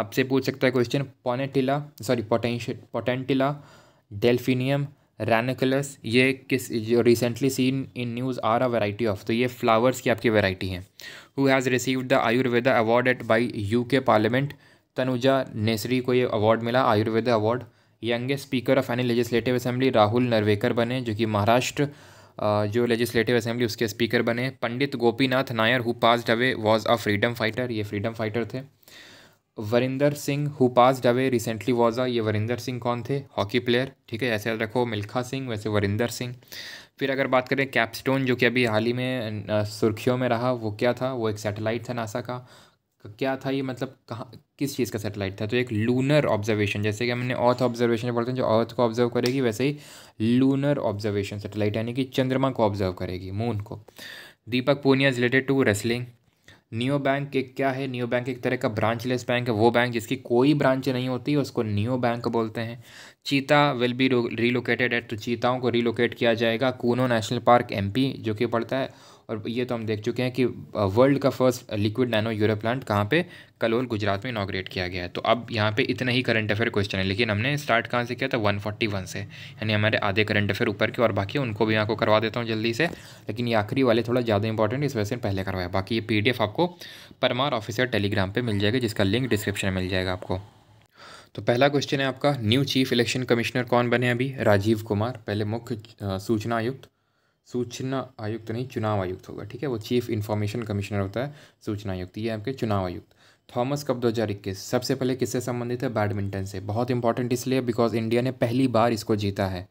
आपसे पूछ सकता है question potentilla sorry potential potentilla delphinium ranunculus ये किस जो recently seen in news are a variety of तो ये फ्लावर्स की आपकी वेराइटी हैं who has received the Ayurveda award at by U K parliament Tanuja Nesari को ये अवार्ड मिला Ayurveda award youngest speaker of any legislative assembly Rahul Narwekar बने जो कि महाराष्ट्र जो लेजिस्लेटिव असेंबली उसके स्पीकर बने Pandit Gopinath Nair who passed away was a freedom fighter ये फ्रीडम फाइटर थे Varinder Singh who passed away recently was a ये वरिंदर सिंह कौन थे हॉकी प्लेयर ठीक है ऐसे रखो मिल्खा सिंह वैसे वरिंदर सिंह फिर अगर बात करें कैपस्टोन जो कि अभी हाल ही में सुर्खियों में रहा वो क्या था वो एक सैटेलाइट था नासा का तो क्या था ये मतलब कहाँ किस चीज़ का सेटेलाइट था तो एक लूनर ऑब्जर्वेशन जैसे कि हमने अर्थ ऑब्जर्वेशन बोलते हैं जो अर्थ को ऑब्जर्व करेगी वैसे ही लूनर ऑब्जर्वेशन सेटेलाइट यानी कि चंद्रमा को ऑब्जर्व करेगी मून को Deepak Punia is related to wrestling neo bank एक क्या है नियो बैंक एक तरह का ब्रांचलेस बैंक है वो बैंक जिसकी कोई ब्रांच नहीं होती उसको नियो बैंक बोलते हैं चीता विल बी रिलोकेटेड एट तो चीताओं को रिलोकेट किया जाएगा कूनो नेशनल पार्क एमपी जो कि पड़ता है और ये तो हम देख चुके हैं कि वर्ल्ड का first liquid nano urea plant कहाँ पे कलोल गुजरात में इनाग्रेट किया गया है तो अब यहाँ पे इतना ही करंट अफेयर क्वेश्चन है लेकिन हमने स्टार्ट कहाँ से किया था वन फोर्टी वन से यानी हमारे आधे करंट अफेयर ऊपर के और बाकी उनको भी यहाँ को करवा देता हूँ जल्दी से लेकिन ये आखिरी वाले थोड़ा ज़्यादा इंपॉर्टेंट इस वजह से पहले करवाया बाकी ये पी आपको परमार ऑफिसर टेलीग्राम पर मिल जाएगा जिसका लिंक डिस्क्रिप्शन में मिल जाएगा आपको तो पहला क्वेश्चन है आपका न्यू चीफ इलेक्शन कमिश्नर कौन बने अभी राजीव कुमार पहले मुख्य सूचना आयुक्त सूचना आयुक्त नहीं चुनाव आयुक्त होगा ठीक है वो चीफ इन्फॉर्मेशन कमिश्नर होता है सूचना आयुक्त ये आपके चुनाव आयुक्त थॉमस कप 2021 सबसे पहले किससे संबंधित है बैडमिंटन से बहुत इंपॉर्टेंट इसलिए बिकॉज इंडिया ने पहली बार इसको जीता है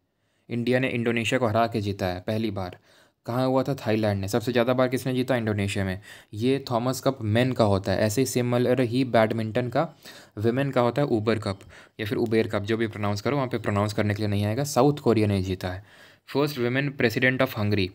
इंडिया ने इंडोनेशिया को हरा के जीता है पहली बार कहाँ हुआ था थाईलैंड ने सबसे ज़्यादा बार किसने जीता इंडोनेशिया में ये थॉमस कप मेन का होता है ऐसे ही सिमिलर ही बैडमिंटन का वेमेन का होता है ऊबर कप या फिर उबेर कप जो भी प्रोनाउंस करो वहाँ पे प्रोनाउंस करने के लिए नहीं आएगा साउथ कोरिया ने जीता है first women president of Hungary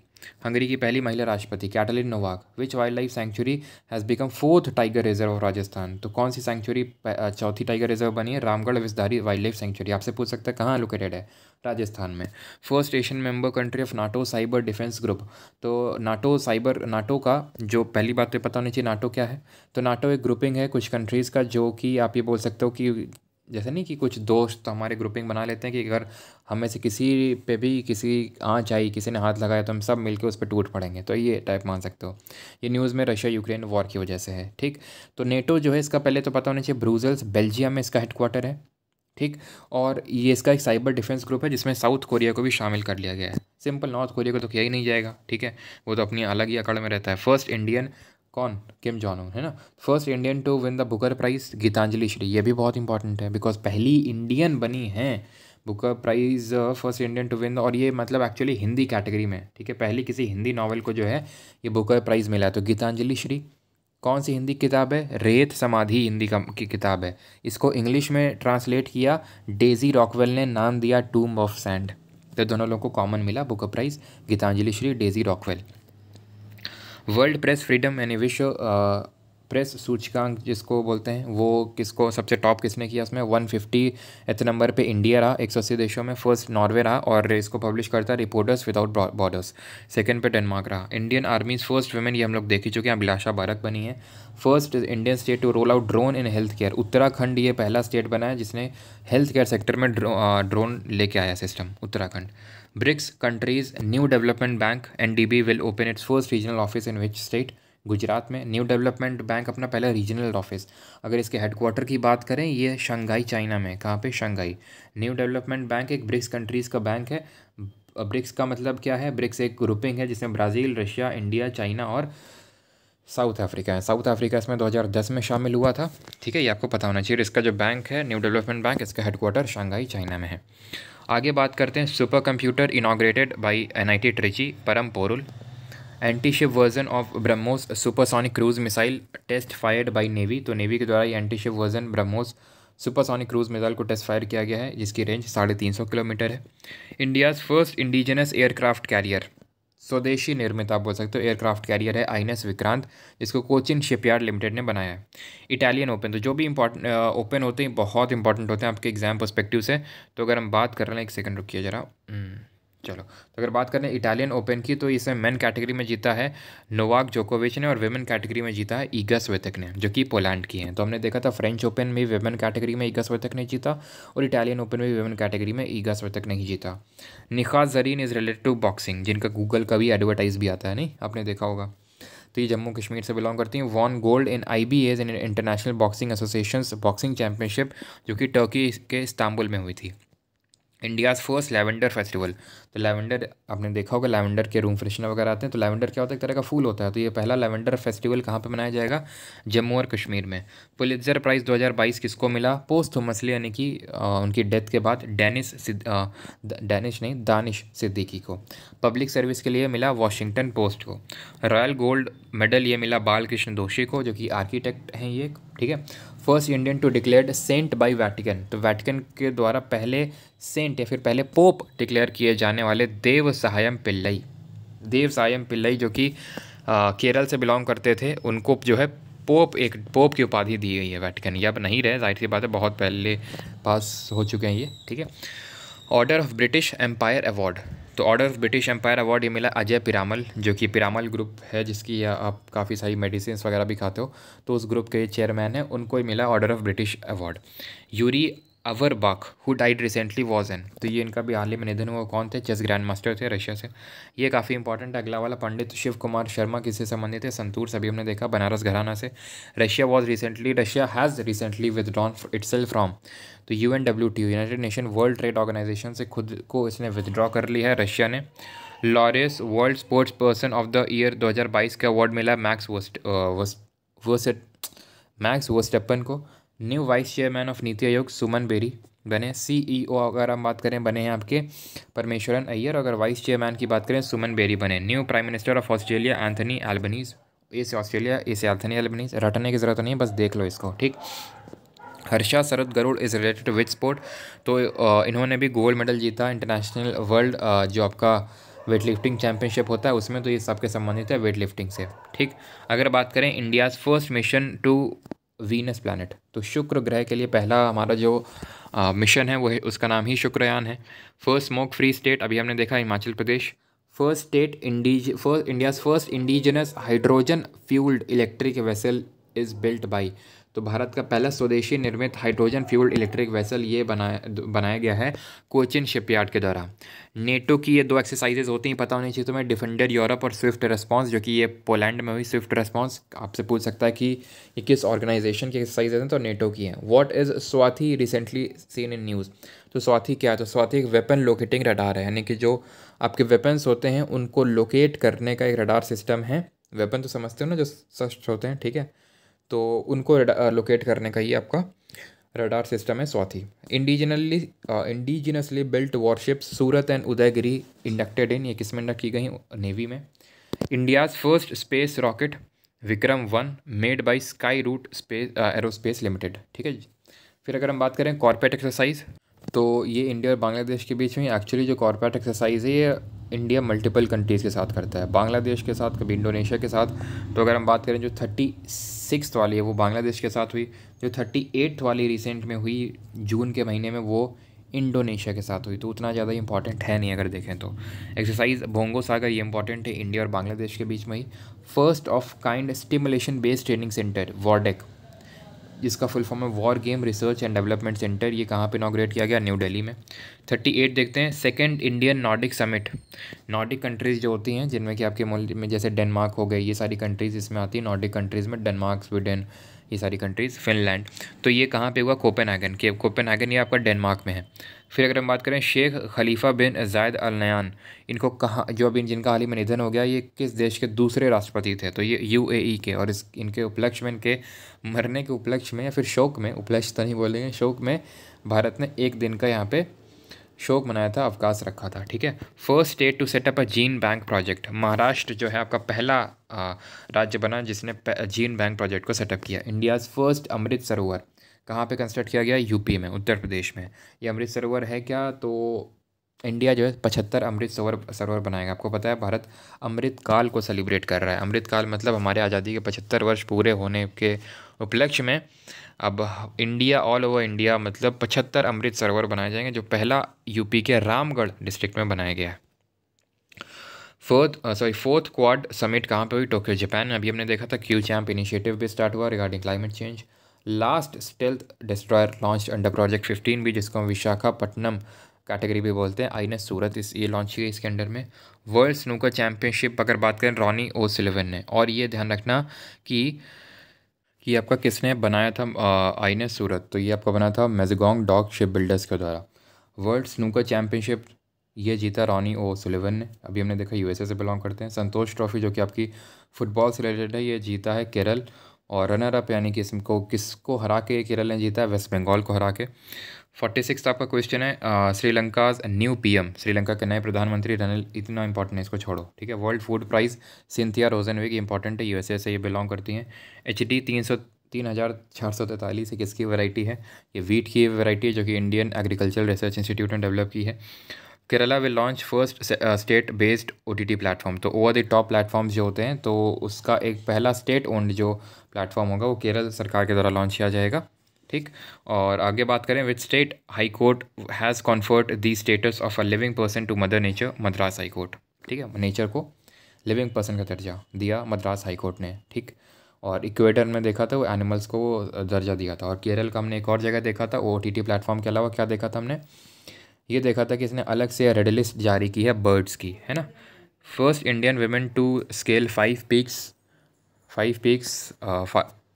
Hungary की पहली महिला राष्ट्रपति Katalin Novak which wild life sanctuary has become fourth tiger reserve of Rajasthan तो कौन सी सेंचुरी चौथी टाइगर रिजर्व बनी है Ramgarh Vishdhari wild life sanctuary आपसे पूछ सकते हैं कहाँ लोकेटेड है राजस्थान में first Asian member country of NATO cyber defence group तो नाटो साइबर नाटो का जो पहली बात तो पता होनी चाहिए नाटो क्या है तो नाटो एक ग्रुपिंग है कुछ कंट्रीज़ का जो कि आप ये बोल सकते हो कि जैसे नहीं कि कुछ दोस्त हमारे ग्रुपिंग बना लेते हैं कि अगर हमें से किसी पे भी किसी आँच आई किसी ने हाथ लगाया तो हम सब मिलके उस पर टूट पड़ेंगे तो ये टाइप मान सकते हो ये न्यूज़ में रशिया यूक्रेन वॉर की वजह से है ठीक तो नेटो जो है इसका पहले तो पता होना चाहिए ब्रूजल्स बेल्जियम में इसका हेडकोार्टर है ठीक और ये इसका एक साइबर डिफेंस ग्रुप है जिसमें साउथ कोरिया को भी शामिल कर लिया गया है सिंपल नॉर्थ कोरिया को तो किया ही नहीं जाएगा ठीक है वो तो अपनी अलग ही अकड़ में रहता है फर्स्ट इंडियन कौन किम जॉन है ना first Indian to win the Booker prize Geetanjali Shree ये भी बहुत इंपॉर्टेंट है बिकॉज पहली इंडियन बनी है Booker prize first Indian to win और ये मतलब एक्चुअली हिंदी कैटेगरी में ठीक है पहली किसी हिंदी नॉवल को जो है ये बुकर प्राइज मिला है तो गीतांजलि श्री कौन सी हिंदी किताब है रेत समाधि हिंदी का की किताब है इसको इंग्लिश में ट्रांसलेट किया डेजी रॉकवेल ने नाम दिया टूम ऑफ सैंड तो दोनों लोगों को कॉमन मिला Booker prize Geetanjali Shree Daisy Rockwell world press freedom यानी विश्व प्रेस सूचकांक जिसको बोलते हैं वो किसको सबसे टॉप किसने किया उसमें फिफ्टी एथ नंबर पे इंडिया रहा एक देशों में फर्स्ट नॉर्वे रहा और इसको पब्लिश करता है रिपोर्टर्स विदाउट बॉर्डर्स सेकंड पे डेनमार्क रहा इंडियन आर्मीज फर्स्ट वुमेन ये हम लोग देख ही चुके हैं अभिलाषा बारक बनी है first Indian state to roll out drone in health care Uttarakhand ये पहला स्टेट बना है जिसने हेल्थ केयर सेक्टर में ड्रोन लेके आया system Uttarakhand new development bank N D B will open its first regional office in which state Gujarat में new development bank अपना पहला रीजनल ऑफिस अगर इसके हेडक्वार्टर की बात करें ये शंघाई चाइना में कहाँ पे शंघाई न्यू डेवलपमेंट बैंक एक ब्रिक्स कंट्रीज़ का बैंक है ब्रिक्स का मतलब क्या है ब्रिक्स एक ग्रुपिंग है जिसमें ब्राज़ील रशिया इंडिया चाइना और साउथ अफ्रीका है साउथ अफ्रीका इसमें 2010 में शामिल हुआ था ठीक है ये आपको पता होना चाहिए इसका जो बैंक है न्यू डेवलपमेंट बैंक इसका हेडक्वार्टर शंघाई चाइना में है आगे बात करते हैं super computer inaugurated by N I T Trichy Param Porul anti ship version of BrahMos supersonic cruise missile test fired by navy तो नेवी के द्वारा ये anti ship version BrahMos supersonic cruise missile को टेस्ट फायर किया गया है जिसकी रेंज साढ़े तीन सौ किलोमीटर है India's first indigenous aircraft carrier स्वदेशी निर्मित आप बोल सकते हो एयरक्राफ्ट कैरियर है आई विक्रांत जिसको कोचिन शिपयार्ड लिमिटेड ने बनाया है इटालियन ओपन तो जो भी इंपॉर्टेंट ओपन होते हैं बहुत इंपॉर्टेंट होते हैं आपके एग्जाम परस्पेक्टिव से तो अगर हम बात कर रहे हैं एक सेकंड रुकिए जरा हम्म। चलो तो अगर बात करें इटालियन ओपन की तो इसे मेन कैटेगरी में जीता है नोवाक जोकोविच ने और वेमेन कैटेगरी में जीता है ईगस वेतक ने जो कि पोलैंड की हैं तो हमने देखा था फ्रेंच ओपन में वेमेन कैटेगरी में ईगस वेतक ने जीता और इटालियन ओपन में वेमेन कैटेगरी में ईगस वेतक ने ही जीता Nikhat Zareen is related to boxing जिनका गूगल का भी एडवर्टाइज भी आता है नहीं आपने देखा होगा तो ये जम्मू कश्मीर से बिलोंग करती हैं won gold in I B as in International Boxing Association boxing championship जो कि टर्की के इस्तांबुल में हुई थी इंडियाज़ फर्स्ट लैवेंडर फेस्टिवल तो लैवेंडर आपने देखा होगा लैवेंडर के रूम फ्रेशनर वगैरह आते हैं तो लैवेंडर क्या होता है एक तरह का फूल होता है तो ये पहला लैवेंडर फेस्टिवल कहाँ पे मनाया जाएगा जम्मू और कश्मीर में पुलिजर प्राइज़ 2022 किसको मिला पोस्ट थोमसली यानी कि उनकी डेथ के बाद डैनिश डैनिश नहीं दानिश सिद्दीकी को पब्लिक सर्विस के लिए मिला वॉशिंगटन पोस्ट को रॉयल गोल्ड मेडल ये मिला बाल कृष्ण दोषी को जो कि आर्किटेक्ट हैं ये ठीक है first Indian to declare saint by Vatican तो वैटिकन के द्वारा पहले सेंट या फिर पहले पोप डिक्लेयर किए जाने वाले देव सहायम पिल्लई देव सहायम पिल्लई जो कि केरल से बिलोंग करते थे उनको जो है पोप एक पोप की उपाधि दी गई है वैटिकन ये अब नहीं रहे जाहिर सी बात है बहुत पहले पास हो चुके हैं ये ठीक है order of British empire award तो order of British empire award ये मिला अजय पिरामल जो कि पिरामल ग्रुप है जिसकी आप काफ़ी सारी मेडिसिन वगैरह भी खाते हो तो उस ग्रुप के चेयरमैन हैं उनको मिला order of British award Yuri Bakh who died recently was an तो ये इनका भी हाल ही में निधन हुआ कौन थे चेस ग्रैंड मास्टर थे रशिया से ये काफ़ी इंपॉर्टेंट अगला वाला पंडित शिव कुमार शर्मा किससे संबंधित है संतूर सभी हमने देखा बनारस घराना से Russia was recently Russia has recently withdrawn itself from तो U N W T United Nation World trade organisation से खुद को इसने विदड्रॉ कर लिया है रशिया ने Laureus world sports person of the year दो हज़ार बाईस का अवार्ड मिला मैक्स वस्ट वस्ट मैक्स वस्टपन को new vice chairman of NITI Aayog Suman Bery बने सीईओ e अगर हम बात करें बने हैं आपके परमेश्वरन अय्यर अगर वाइस चेयरमैन की बात करें सुमन बेरी बने new prime minister of Australia Anthony Albanese A से ऑस्ट्रेलिया ए से एंथनी एल्बनीज रटने की ज़रूरत नहीं बस देख लो इसको ठीक Harsha Sharad Garud is related which sport तो इन्होंने भी गोल्ड मेडल जीता इंटरनेशनल वर्ल्ड जो आपका वेट लिफ्टिंग चैम्पियनशिप होता है उसमें तो ये सबके संबंधित है वेट लिफ्टिंग से ठीक अगर बात करें India's first mission to Venus planet तो शुक्र ग्रह के लिए पहला हमारा जो आ, मिशन है वो है उसका नाम ही शुक्रयान है फर्स्ट स्मोक फ्री स्टेट अभी हमने देखा Himachal Pradesh first state India's first India's first indigenous hydrogen fuelled electric vessel is built by तो भारत का पहला स्वदेशी निर्मित हाइड्रोजन फ्यूल्ड इलेक्ट्रिक वेसल ये बनाया बनाया गया है कोचिन शिपयार्ड के द्वारा नेटो की ये दो एक्सरसाइजेज होती हैं पता होनी चाहिए तो मैं डिफेंडर यूरोप और स्विफ्ट रेस्पॉन्स जो कि ये पोलैंड में हुई स्विफ्ट रेस्पॉन्स आपसे पूछ सकता है कि ये किस ऑर्गेनाइजेशन की एक्सरसाइजेज हैं तो नेटो की हैं what is Swathi recently seen in news तो स्वाथी क्या है तो स्वाथी एक वेपन लोकेटिंग रडार है यानी कि जो आपके वेपन्स होते हैं उनको लोकेट करने का एक रडार सिस्टम है वेपन तो समझते हो ना जो सस्ट होते हैं ठीक है तो उनको लोकेट करने का ही आपका रडार सिस्टम है Swathi indigenously indigenously built warships Surat and Udaygiri inducted in ये किसमें इंडक्ट की गई नेवी में India's first space rocket Vikram one made by Skyroot space aerospace limited ठीक है जी फिर अगर हम बात करें कॉर्पोरेट एक्सरसाइज तो ये इंडिया और बांग्लादेश के बीच में एक्चुअली जो कॉर्पोरेट एक्सरसाइज है ये इंडिया मल्टीपल कंट्रीज़ के साथ करता है बांग्लादेश के साथ कभी इंडोनेशिया के साथ तो अगर हम बात करें जो थर्टी सिक्स वाली है वो बांग्लादेश के साथ हुई जो थर्टी एट वाली रिसेंट में हुई जून के महीने में वो इंडोनेशिया के साथ हुई तो उतना ज़्यादा इंपॉर्टेंट है नहीं अगर देखें तो एक्सरसाइज भोंगो सागर ये इंपॉर्टेंट है इंडिया और बांग्लादेश के बीच में ही first of kind stimulation based training centre वॉडेक जिसका फुल फॉर्म है war game research and development centre ये कहाँ पे इनाग्रेट किया गया न्यू दिल्ली में थर्टी एट देखते हैं second Indian Nordic summit Nordic countries जो होती हैं जिनमें कि आपके मुल्क में जैसे डेनमार्क हो गई ये सारी कंट्रीज़ इसमें आती है नॉर्डिक कंट्रीज़ में डेनमार्क स्वीडन ये सारी कंट्रीज़ फिनलैंड तो ये कहाँ पर हुआ कोपेनहागन के कोपेनहागन ये आपका डेनमार्क में है फिर अगर हम बात करें शेख खलीफा बिन जायद अल नयान इनको कहाँ जो अभी जिनका हाल ही में निधन हो गया ये किस देश के दूसरे राष्ट्रपति थे तो ये यूएई के और इस इनके उपलक्ष्य में इनके मरने के उपलक्ष्य में या फिर शोक में उपलक्ष्य तो नहीं बोलेंगे शोक में भारत ने एक दिन का यहाँ पे शोक मनाया था अवकाश रखा था ठीक है first state to setup a gene bank project Maharashtra जो है आपका पहला राज्य बना जिसने जीन बैंक प्रोजेक्ट को सेटअप किया इंडियाज़ फर्स्ट अमृत सरोवर कहाँ पे कंस्ट्रक्ट किया गया यूपी में उत्तर प्रदेश में ये अमृत सरोवर है क्या तो इंडिया जो है पचहत्तर अमृत सरोवर सरोवर बनाएगा आपको पता है भारत अमृत काल को सेलिब्रेट कर रहा है अमृत काल मतलब हमारे आज़ादी के पचहत्तर वर्ष पूरे होने के उपलक्ष्य में अब इंडिया ऑल ओवर इंडिया मतलब पचहत्तर अमृत सरोवर बनाए जाएंगे जो पहला यूपी के रामगढ़ डिस्ट्रिक्ट में बनाया गया है fourth sorry fourth Quad summit कहाँ पे हुई टोक्यो जापान में अभी हमने देखा था क्यू चैम्प इनिशिएटिव भी स्टार्ट हुआ regarding climate change last stealth destroyer launch under project fifteen भी जिसको हम विशाखापट्टनम कैटेगरी भी बोलते हैं आई ने सूरत इस ये लॉन्च की इसके अंडर में वर्ल्ड स्नूकर चैम्पियनशिप अगर बात करें रॉनी ओ सिलेवन ने और ये ध्यान रखना कि कि आपका किसने बनाया था आई ने सूरत तो ये आपका बना था मेजगोंग डॉग शिप बिल्डर्स के द्वारा वर्ल्ड स्नूकर चैम्पियनशिप ये जीता रॉनी ओ सिलेवन ने अभी हमने देखा यूएसए से बिलोंग करते हैं संतोष ट्रॉफी जो कि आपकी फ़ुटबॉल से रिलेटेड है ये जीता है केरल और रनर अप यानी कि इसको किसको हरा के केरल ने जीता है वेस्ट बंगाल को हरा के फोर्टी सिक्स आपका क्वेश्चन है श्रीलंकाज़ न्यू पीएम श्रीलंका के नए प्रधानमंत्री रनिल इतना इंपॉर्टेंट है इसको छोड़ो ठीक है world food prize Cynthia Rosenzweig की इंपॉर्टेंट है यूएसए से ये बिलोंग करती हैं एच डी तीन सौ तीन हज़ार चार सौ तैंतालीस एक वैरायटी है ये वीट की वैरायटी है जो कि इंडियन एग्रीकल्चरल रिसर्च इंस्टीट्यूट ने डेवलप की है Kerala will launch first state based O T T platform तो ओवर द टॉप प्लेटफॉर्म्स जो होते हैं तो उसका एक पहला स्टेट ओन्ड जो प्लेटफॉर्म होगा वो केरल सरकार के द्वारा लॉन्च किया जाएगा ठीक और आगे बात करें which state high court has conferred the status of a living person to mother nature Madras high court ठीक है नेचर को लिविंग पर्सन का दर्जा दिया मद्रास हाई कोर्ट ने ठीक और इक्वेटर में देखा था वो एनिमल्स को दर्जा दिया था और केरल का हमने एक और जगह देखा था ओ टी प्लेटफॉर्म के अलावा क्या देखा था हमने ये देखा था कि इसने अलग से रेड लिस्ट जारी की है बर्ड्स की है ना first Indian women to scale five peaks five peaks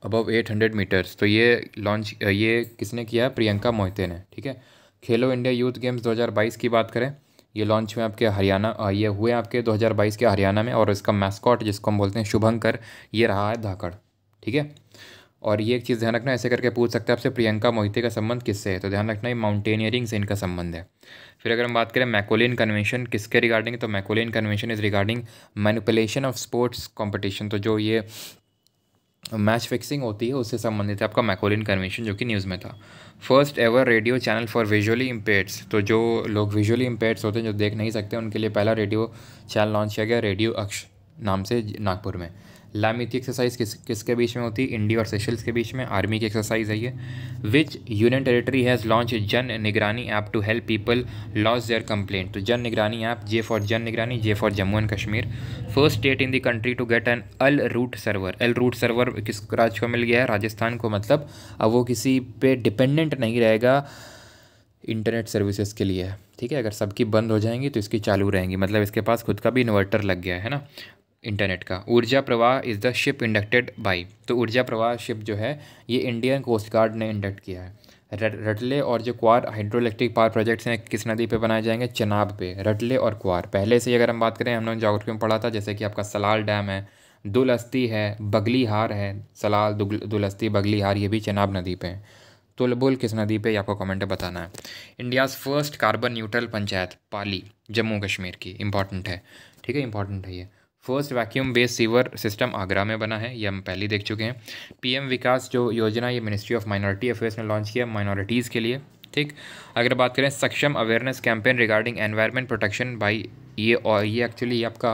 above eight hundred metres तो ये लॉन्च uh, ये किसने किया प्रियंका मोहते ने ठीक है खेलो इंडिया यूथ गेम्स 2022 की बात करें ये लॉन्च हुए आपके हरियाणा uh, ये हुए आपके 2022 के हरियाणा में और इसका मैस्कॉट जिसको हम बोलते हैं शुभंकर ये रहा है धाकड़ ठीक है और ये एक चीज़ ध्यान रखना ऐसे करके पूछ सकते हैं आपसे प्रियंका मोहिते का संबंध किससे है तो ध्यान रखना ये माउंटेनियरिंग से इनका संबंध है फिर अगर हम बात करें मैकोलियन कन्वेंशन किसके रिगार्डिंग तो Macolin convention is regarding manipulation of sports competition तो जो ये मैच फिक्सिंग होती है उससे संबंधित है आपका मैकोलिन कन्वेंशन जो कि न्यूज़ में था first ever radio channel for visually impaireds तो जो लोग विजुअली इम्पेयर्ड्स होते हैं जो देख नहीं सकते उनके लिए पहला रेडियो चैनल लॉन्च किया गया रेडियो अक्ष नाम से नागपुर में लैमी की एक्सरसाइज किस किसके बीच में होती है इंडिया और सेशल्स के बीच में आर्मी की एक्सरसाइज है ये which union territory has launch Jan Nigrani app to help people lodge their complaint तो Jan Nigrani app J for Jan Nigrani J for Jammu and Kashmir first state in the country to get an L root server L root server किस राज्य को मिल गया है राजस्थान को मतलब अब वो किसी पे डिपेंडेंट नहीं रहेगा इंटरनेट सर्विसेज के लिए ठीक है अगर सबकी बंद हो जाएंगी तो इसकी चालू रहेंगी मतलब इसके पास खुद का भी इन्वर्टर लग गया है ना इंटरनेट का Urja Pravah is the ship inducted by तो ऊर्जा प्रवाह शिप जो है ये इंडियन कोस्ट गार्ड ने इंडक्ट किया है रटले और जो Kwar hydro electric power projects हैं किस नदी पे बनाए जाएंगे चनाब पे रटले और क्वार पहले से अगर हम बात करें हमने जागरूक में पढ़ा था जैसे कि आपका सलाल डैम है दुलस्ती है बगलीहार है सलाल दुलस्ती बगलीहार ये भी चनाब नदी पे है तुलबुल तो किस नदी पे आपको कमेंट बताना है India's first carbon neutral panchayat Palli Jammu Kashmir की इंपॉर्टेंट है ठीक है इंपॉर्टेंट है ये first vacuum based sewer system Agra में बना है ये हम पहले देख चुके हैं पीएम विकास जो योजना ये मिनिस्ट्री ऑफ माइनॉरिटी अफेयर्स ने लॉन्च किया माइनॉरिटीज़ के लिए ठीक अगर बात करें Saksham awareness campaign regarding environment protection by ये और ये एक्चुअली आपका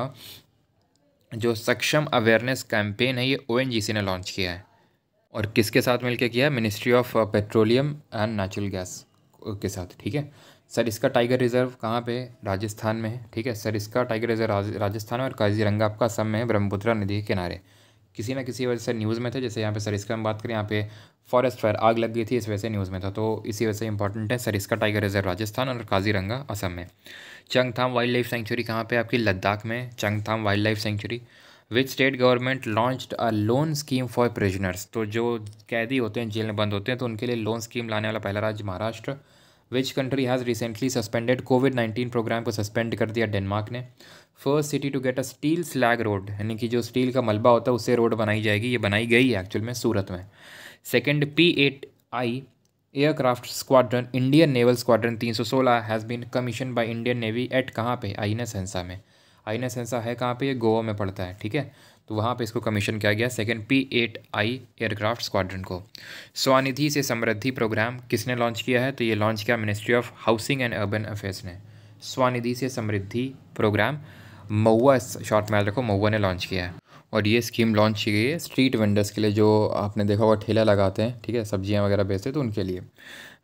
जो सक्षम अवेयरनेस कैंपेन है ये ओ ने लॉन्च किया है और किसके साथ मिलकर किया है ministry of petroleum and natural gas के साथ ठीक है सर इसका टाइगर रिजर्व कहाँ पे राजस्थान में है ठीक है सर इसका टाइगर रिजर्व राजस्थान में और काजीरंगा आपका असम में ब्रह्मपुत्रा नदी के किनारे किसी ना किसी वजह से न्यूज़ में थे जैसे यहाँ पे सर इसका हम बात करें यहाँ पे फॉरेस्ट फायर आग लग गई थी इस वजह से न्यूज़ में था तो इसी वजह से इंपॉर्टेंट है सर इसका टाइगर रिजर्व राजस्थान और काजीरंगा असम में चंगथाम वाइल्ड लाइफ सेंचुरी कहाँ पर आपकी लद्दाख में Changthang wild life sanctuary which state government launched a loan scheme for prisoners तो जो कैदी होते हैं जेल में बंद होते हैं तो उनके लिए लोन स्कीम लाने वाला पहला राज्य Maharashtra which country has recently suspended covid nineteen program को सस्पेंड कर दिया डेनमार्क ने first city to get a steel slag road यानी कि जो स्टील का मलबा होता है उससे रोड बनाई जाएगी ये बनाई गई है एक्चुअल में सूरत में second P eight I aircraft squadron Indian naval squadron तीन सौ सोलह has been commission by Indian navy at कहाँ पे आई एन एस हंसा में आई एन एस हंसा है कहाँ पे ये गोवा में पड़ता है ठीक है तो वहाँ पे इसको कमीशन किया गया second P eight I aircraft squadron को स्वानिधि से समृद्धि प्रोग्राम किसने लॉन्च किया है तो ये लॉन्च किया ministry of housing and urban affairs ने स्वानिधि से समृद्धि प्रोग्राम मऊआ शॉर्ट मैल रखो मऊआ ने लॉन्च किया है और ये स्कीम लॉन्च की गई है स्ट्रीट वेंडर्स के लिए जो आपने देखा होगा ठेला लगाते हैं ठीक है सब्जियाँ वगैरह बेचते तो उनके लिए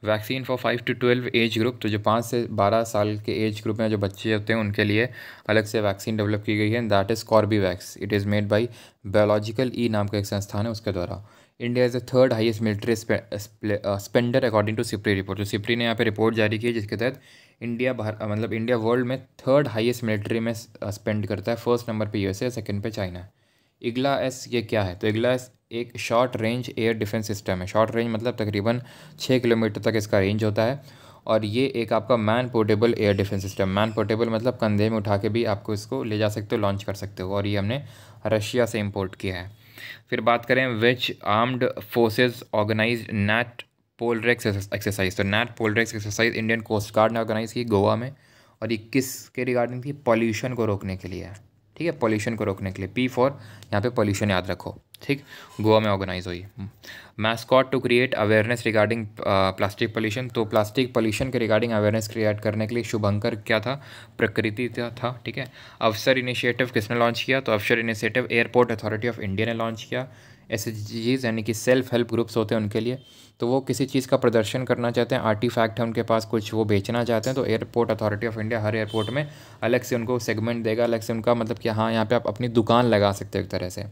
vaccine for five to twelve age group तो जो पाँच से बारह साल के एज ग्रुप में जो बच्चे होते हैं उनके लिए अलग से वैक्सीन डेवलप की गई है that is Corbevax it is made by biological E नाम का एक संस्थान है उसके द्वारा India is the third highest military spender according to SIPRI report तो सिप्री ने यहाँ पे रिपोर्ट जारी की है जिसके तहत इंडिया uh, मतलब इंडिया वर्ल्ड में थर्ड हाइस्ट मिलिट्री में स्पेंड uh, करता है फर्स्ट नंबर पे यूएसए सेकंड पे चाइना इगला एस ये क्या है तो इगला एस एक short range air defence system है शॉर्ट रेंज मतलब तकरीबन छः किलोमीटर तक इसका रेंज होता है और ये एक आपका man portable air defence system man portable मतलब कंधे में उठा के भी आपको इसको ले जा सकते हो लॉन्च कर सकते हो और ये हमने रशिया से इम्पोर्ट किया है फिर बात करें which armed forces organise NATPOLREX exercise तो NATPOLREX exercise Indian coast guard ने ऑर्गेनाइज की गोवा में और ये किस के रिगार्डिंग थी पॉल्यूशन को रोकने के लिए ठीक है पॉल्यूशन को रोकने के लिए पी फॉर यहाँ पे पॉल्यूशन याद रखो ठीक गोवा में ऑर्गेनाइज हुई mascot to create awareness regarding plastic pollution तो प्लास्टिक पोल्यूशन के रिगार्डिंग अवेयरनेस क्रिएट करने के लिए शुभंकर क्या था प्रकृति था ठीक है अवसर इनिशिएटिव किसने लॉन्च किया तो Avsar initiative Airport Authority of India ने लॉन्च किया एस यानी कि सेल्फ हेल्प ग्रुप्स होते हैं उनके लिए तो वो किसी चीज़ का प्रदर्शन करना चाहते हैं आर्टिफैक्ट है उनके पास कुछ वो बेचना चाहते हैं तो एयरपोर्ट अथॉरिटी ऑफ इंडिया हर एयरपोर्ट में अलग से उनको सेगमेंट देगा अलग से उनका मतलब कि हाँ यहाँ पे आप अपनी दुकान लगा सकते हो एक तरह से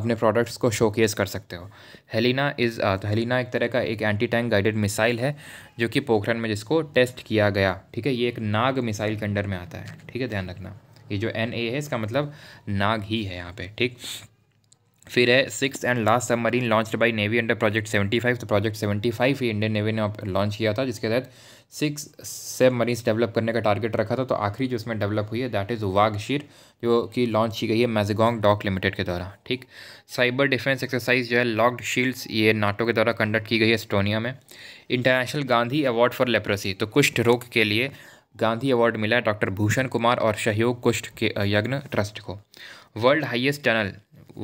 अपने प्रोडक्ट्स को शोकेस कर सकते हो हेलिना इज़ तो हेलिना एक तरह का एक एंटी टैंक गाइडेड मिसाइल है जो कि पोखरण में जिसको टेस्ट किया गया ठीक है ये एक नाग मिसाइल के अंडर में आता है ठीक है ध्यान रखना ये जो एन ए है इसका मतलब नाग ही है यहाँ पर ठीक फिर है six and last submarine launch by navy under project seventy five तो प्रोजेक्ट सेवेंटी फाइव ही इंडियन नेवी ने लॉन्च किया था जिसके तहत सिक्स सबमरीन्स डेवलप करने का टारगेट रखा था तो आखिरी जो इसमें डेवलप हुई है दैट इज़ वागशीर जो कि लॉन्च की गई है मैजगोंग डॉक लिमिटेड के द्वारा ठीक साइबर डिफेंस एक्सरसाइज जो है लॉकड शील्ड्स ये नाटो के द्वारा कंडक्ट की गई है एस्टोनिया में international Gandhi award for leprosy तो कुष्ठ रोग के लिए गांधी अवार्ड मिला है डॉक्टर भूषण कुमार और सहयोग कुष्ठ के यज्ञ ट्रस्ट को वर्ल्ड हाइएस्ट टनल